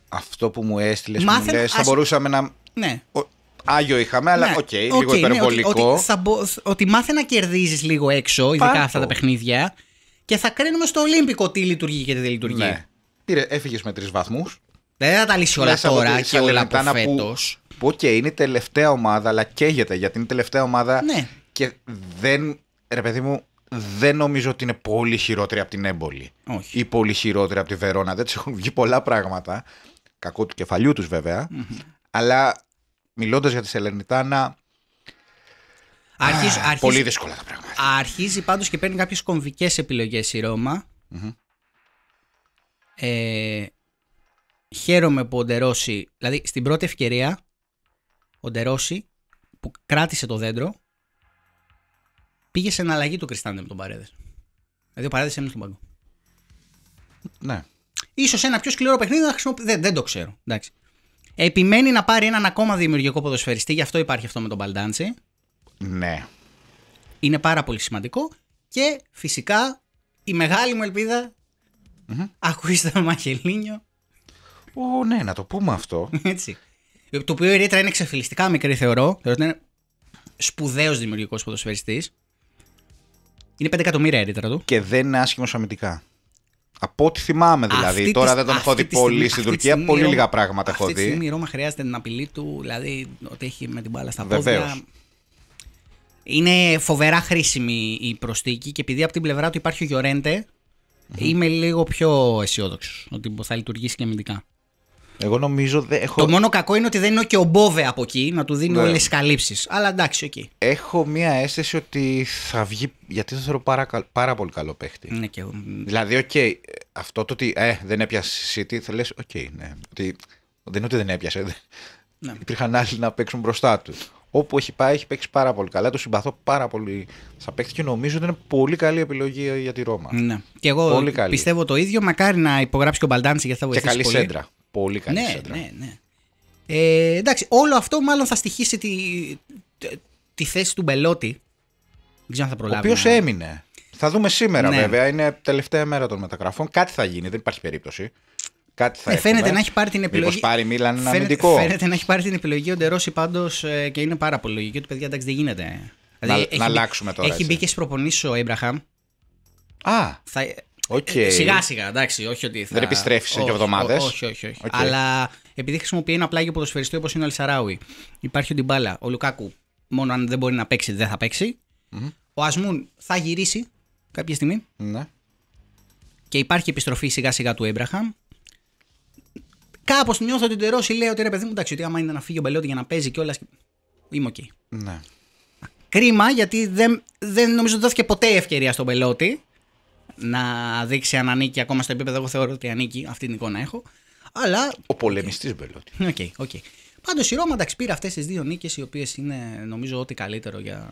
Speaker 1: Αυτό που μου έστειλες, θα μπορούσαμε να. Ναι. Άγιο είχαμε, αλλά ναι. οκ, λίγο υπερβολικό. Ναι, ότι, ότι,
Speaker 2: μπο... ότι μάθε να κερδίζεις λίγο έξω, ειδικά αυτά τα παιχνίδια, και θα κρίνουμε στο Ολύμπικο τι λειτουργεί και τι δεν λειτουργεί. Ναι. Πήρε, έφυγες
Speaker 1: με τρεις βαθμούς. Δεν θα τα λύσει όλα τώρα και όλα από φέτος. Που, η okay, τελευταία ομάδα, αλλά καίγεται γιατί είναι η τελευταία ομάδα. Ναι. Και δεν. Ρε παιδί μου, δεν νομίζω ότι είναι πολύ χειρότερη από την έμπολη. Όχι. Ή πολύ χειρότερη από τη Βερόνα. Δεν της έχουν βγει πολλά πράγματα. Κακό του κεφαλιού τους βεβαια Αλλά μιλώντας για τη Σελενιτάνα.
Speaker 2: Αρχίζ, πολύ δύσκολα τα πράγματα. Αρχίζει πάντως και παίρνει κάποιες κομβικές επιλογές η ρωμα ε, χαίρομαι που ο Ντερόση, δηλαδή στην πρώτη ευκαιρία, ο Ντερόση που κράτησε το δέντρο, πήγε σε εναλλαγή του Κριστάντε με τον Παρέδες. Δηλαδή ο Παρέδες έμεινε στον παγκό. Ναι. σω ένα πιο σκληρό παιχνίδι να χρησιμοποιεί. Δεν, δεν το ξέρω. Εντάξει. Επιμένει να πάρει έναν ακόμα δημιουργικό ποδοσφαιριστή, γι' αυτό υπάρχει αυτό με τον Παλτάντσι. Ναι. Είναι πάρα πολύ σημαντικό και φυσικά η μεγάλη μου ελπίδα Mm-hmm. Ακούει τον Μαχελίνιο.
Speaker 1: Ω, ναι, να το πούμε αυτό. Έτσι.
Speaker 2: Το οποίο η ρήτρα είναι εξαφιλιστικά μικρή, θεωρώ. Θεωρώ ότι είναι σπουδαίος δημιουργικός ποδοσφαιριστής. Είναι
Speaker 1: 5 εκατομμύρια η ρήτρα του. Και δεν είναι άσχημο αμυντικά. Από ό,τι θυμάμαι δηλαδή. Τώρα δεν τον έχω δει πολύ στην Τουρκία. πολύ λίγα πράγματα έχω δει. Αυτή τη
Speaker 2: η Ρώμα χρειάζεται την απειλή του, δηλαδή ότι έχει με την μπάλα στα Βεβαίως. πόδια. Είναι φοβερά χρήσιμη η προστίκη και επειδή από την πλευρά του υπάρχει ο Γιωρέντε, Mm-hmm. Είμαι λίγο πιο αισιόδοξος ότι θα λειτουργήσει και αμυντικά. Εγώ νομίζω έχω. Το μόνο κακό είναι ότι δεν είναι και ο Μπόβε από εκεί να του δίνει ναι. όλες τις καλύψεις. Αλλά εντάξει, εκεί.
Speaker 1: Έχω μία αίσθηση ότι θα βγει. Γιατί θα θεωρώ πάρα, πάρα πολύ καλό παίχτη. Ναι, και... εγώ. Δηλαδή, οκ, ε, αυτό το ότι ε, δεν έπιασε City, θα λες, οκ, ναι. Ότι, δεν είναι ότι δεν έπιασε. Ναι. [LAUGHS] Υπήρχαν άλλοι να παίξουν μπροστά του. Όπου έχει πάει, έχει παίξει πάρα πολύ καλά. Το συμπαθώ πάρα πολύ Θα παίκτη και νομίζω ότι είναι πολύ καλή επιλογή για τη Ρώμα. Ναι. Και εγώ πολύ καλή.
Speaker 2: πιστεύω το ίδιο. Μακάρι να υπογράψει και ο Μπαλντάντσι γιατί θα βοηθήσει. Και καλή πολύ. σέντρα.
Speaker 1: Πολύ καλή ναι, σέντρα.
Speaker 2: Ναι, ναι. Ε, εντάξει, όλο αυτό μάλλον θα στοιχήσει τη, τη θέση του Μπελότη. Δεν ξέρω αν θα προλάβει. Ο οποίο έμεινε.
Speaker 1: Θα δούμε σήμερα ναι. βέβαια. Είναι τελευταία μέρα των μεταγραφών. Κάτι θα γίνει. Δεν υπάρχει περίπτωση. Κάτι θα ε, φαίνεται να έχει πάρει την επιλογή. Μήπως πάρει Μίλαν ένα φαίνεται, αμυντικό. Φαίνεται
Speaker 2: να έχει πάρει την επιλογή ο Ντερόση πάντως ε, και είναι πάρα πολύ λογική. Του παιδιά εντάξει δεν γίνεται. Να, δηλαδή, να αλλάξουμε τώρα. Έχει μπει και στι προπονήσει ο Έμπραχαμ. Α. Θα, Okay. Ε, σιγά σιγά, εντάξει, όχι ότι θα. Δεν επιστρέφεις σε δύο εβδομάδες. Όχι, όχι, όχι. Okay. Αλλά επειδή χρησιμοποιεί ένα πλάγιο ποδοσφαιριστή όπως είναι ο Αλσαράουι, υπάρχει ο Ντιμπάλα, ο Λουκάκου, μόνο αν δεν μπορεί να παίξει, δεν θα παίξει. Mm-hmm. Ο Ασμούν θα γυρίσει κάποια στιγμή. Ναι. Και υπάρχει επιστροφή σιγά σιγά του Έμπραχαμ. Κάπως νιώθω ότι ο Τερόση λέει ότι ρε παιδί μου, εντάξει, ότι άμα είναι να φύγει ο Μπελότη για να παίζει κιόλας. Είμαι οκ. Ναι. Κρίμα γιατί δεν, δεν νομίζω ότι δόθηκε ποτέ ευκαιρία στον Μπελότη να δείξει αν ανήκει ακόμα στο επίπεδο. Εγώ θεωρώ ότι ανήκει, αυτή την εικόνα έχω. Αλλά...
Speaker 1: Ο πολεμιστής Μπελότη. Οκ,
Speaker 2: οκ. Okay. Πάντως η Ρώμα εντάξει, πήρε αυτές τις δύο νίκες οι οποίες είναι νομίζω ό,τι καλύτερο για,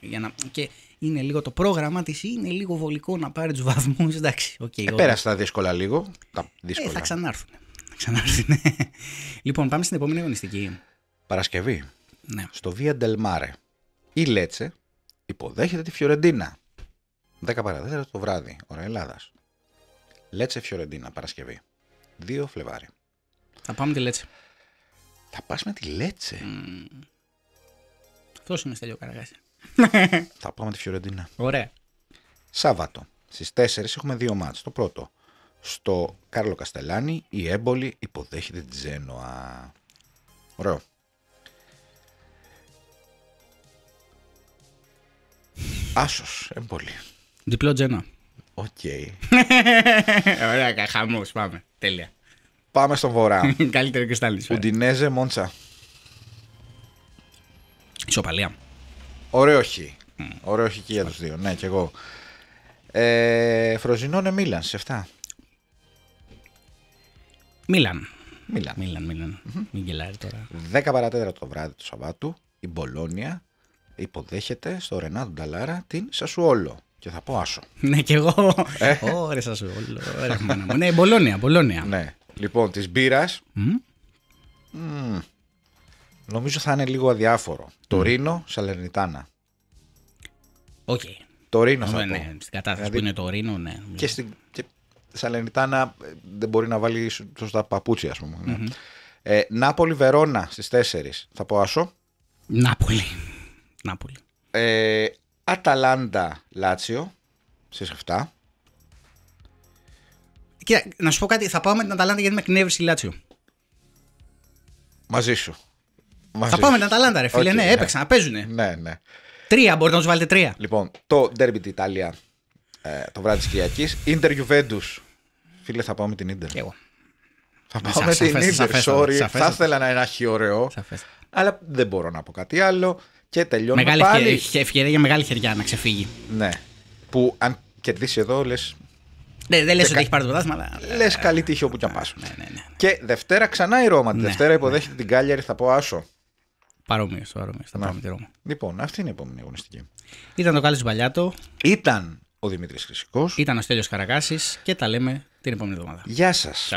Speaker 2: για να. Και είναι λίγο το πρόγραμμα της, είναι λίγο βολικό να πάρει τους βαθμούς. Εντάξει, okay, ε, πέρασε
Speaker 1: τα δύσκολα λίγο. Τα δύσκολα. Ε, θα ξανάρθουν ξανάρθει, ναι. Λοιπόν, πάμε στην επόμενη αγωνιστική. Παρασκευή. Ναι. Στο Via Del Mare. Η Λέτσε υποδέχεται τη Φιωρεντίνα. 10 παρατέταρτο το βράδυ, ώρα Ελλάδας. Λέτσε Φιωρεντίνα, Παρασκευή. 2 Φλεβάρι. Θα πάμε τη Λέτσε. Θα πας με τη Λέτσε. Mm. Αυτός είναι στέλιο Θα πάμε τη Φιωρεντίνα. Ωραία. Σάββατο. Στις 4 έχουμε δύο μάτς. Το πρώτο στο Κάρλο Καστελάνη η έμπολη υποδέχεται τη Ζένοα. Ωραίο. Άσος, έμπολη. Διπλό Τζένα. Οκ. [LAUGHS] Ωραία, χαμός, πάμε. Τέλεια. Πάμε στον Βορρά. [LAUGHS] Καλύτερο και στάλις. Ουντινέζε, Μόντσα. Ισοπαλία. Ωραίο όχι. Ωραίο όχι και για τους δύο. Ναι, και εγώ. Ε, Φροζινώνε ναι, Μίλαν σε 7. Μίλαν. Μίλαν. Μίλαν, Μίλαν. Mm-hmm. Μην γελάει τώρα. 10 παρατέταρτο το βράδυ του Σαββάτου η Μπολόνια υποδέχεται στο Ρενάτο Νταλάρα την Σασουόλο. Και θα πω άσο.
Speaker 2: ναι, και εγώ.
Speaker 1: Ε. Ωραία, Σασουόλο. Ναι, Μπολόνια, Μπολόνια. Ναι. Λοιπόν, της μπύρας. Νομίζω θα είναι λίγο αδιάφορο. Το Ρήνο, Σαλερνιτάνα. Οκ. Το Ρήνο θα ναι, Στην κατάσταση δηλαδή που είναι το Ρήνο, ναι. Και, στην, και Σαλενιτάνα ε, δεν μπορεί να βάλει σωστά παπούτσια, ας πούμε. Ναι. Ε, Νάπολη Βερόνα στις 4. Θα πω άσο. Νάπολη. Νάπολη. Ε, Αταλάντα Λάτσιο στις 7.
Speaker 2: και να σου πω κάτι. Θα πάω με την Αταλάντα γιατί με εκνεύρισε η Λάτσιο. Μαζί σου. Μαζί θα πάω με την Αταλάντα, ρε φίλε. Ναι, ναι, έπαιξαν, ναι.
Speaker 1: παίζουν. Ναι, ναι. Τρία, μπορείτε να τους βάλετε τρία. Λοιπόν, το Derby της Ιταλίας ε, το βράδυ της Κυριακής. Ιντερ Ιουβέντου. Φίλε, θα πάω με την Ιντερ. Εγώ. Θα πάω με την Ιντερ. Sorry. Θα ήθελα να είναι άχι ωραίο. Αλλά δεν μπορώ να πω κάτι άλλο. Και τελειώνω. μεγάλη πάλι. Ευκαιρία, ευκαιρία για μεγάλη χεριά να ξεφύγει. Ναι. Που αν κερδίσει εδώ, λες. Ναι, δεν λες ότι έχει πάρει το δάσμα Αλλά... Λες ε, καλή τύχη ε, όπου και αν ε, πάσουν ναι, ναι, ναι. Και Δευτέρα ξανά η Ρώμα. Τη Δευτέρα υποδέχεται την Κάλιαρη, θα πω άσο. Παρόμοιος,
Speaker 2: παρόμοιος. Θα πάμε τη Ρώμα.
Speaker 1: Λοιπόν, αυτή είναι η επόμενη αγωνιστική.
Speaker 2: Ήταν το κάλεσμα του. Ήταν ο Δημήτρης Χρυσικός. Ήταν ο Στέλιος Καρακάσης και τα λέμε την επόμενη εβδομάδα. Γεια σας.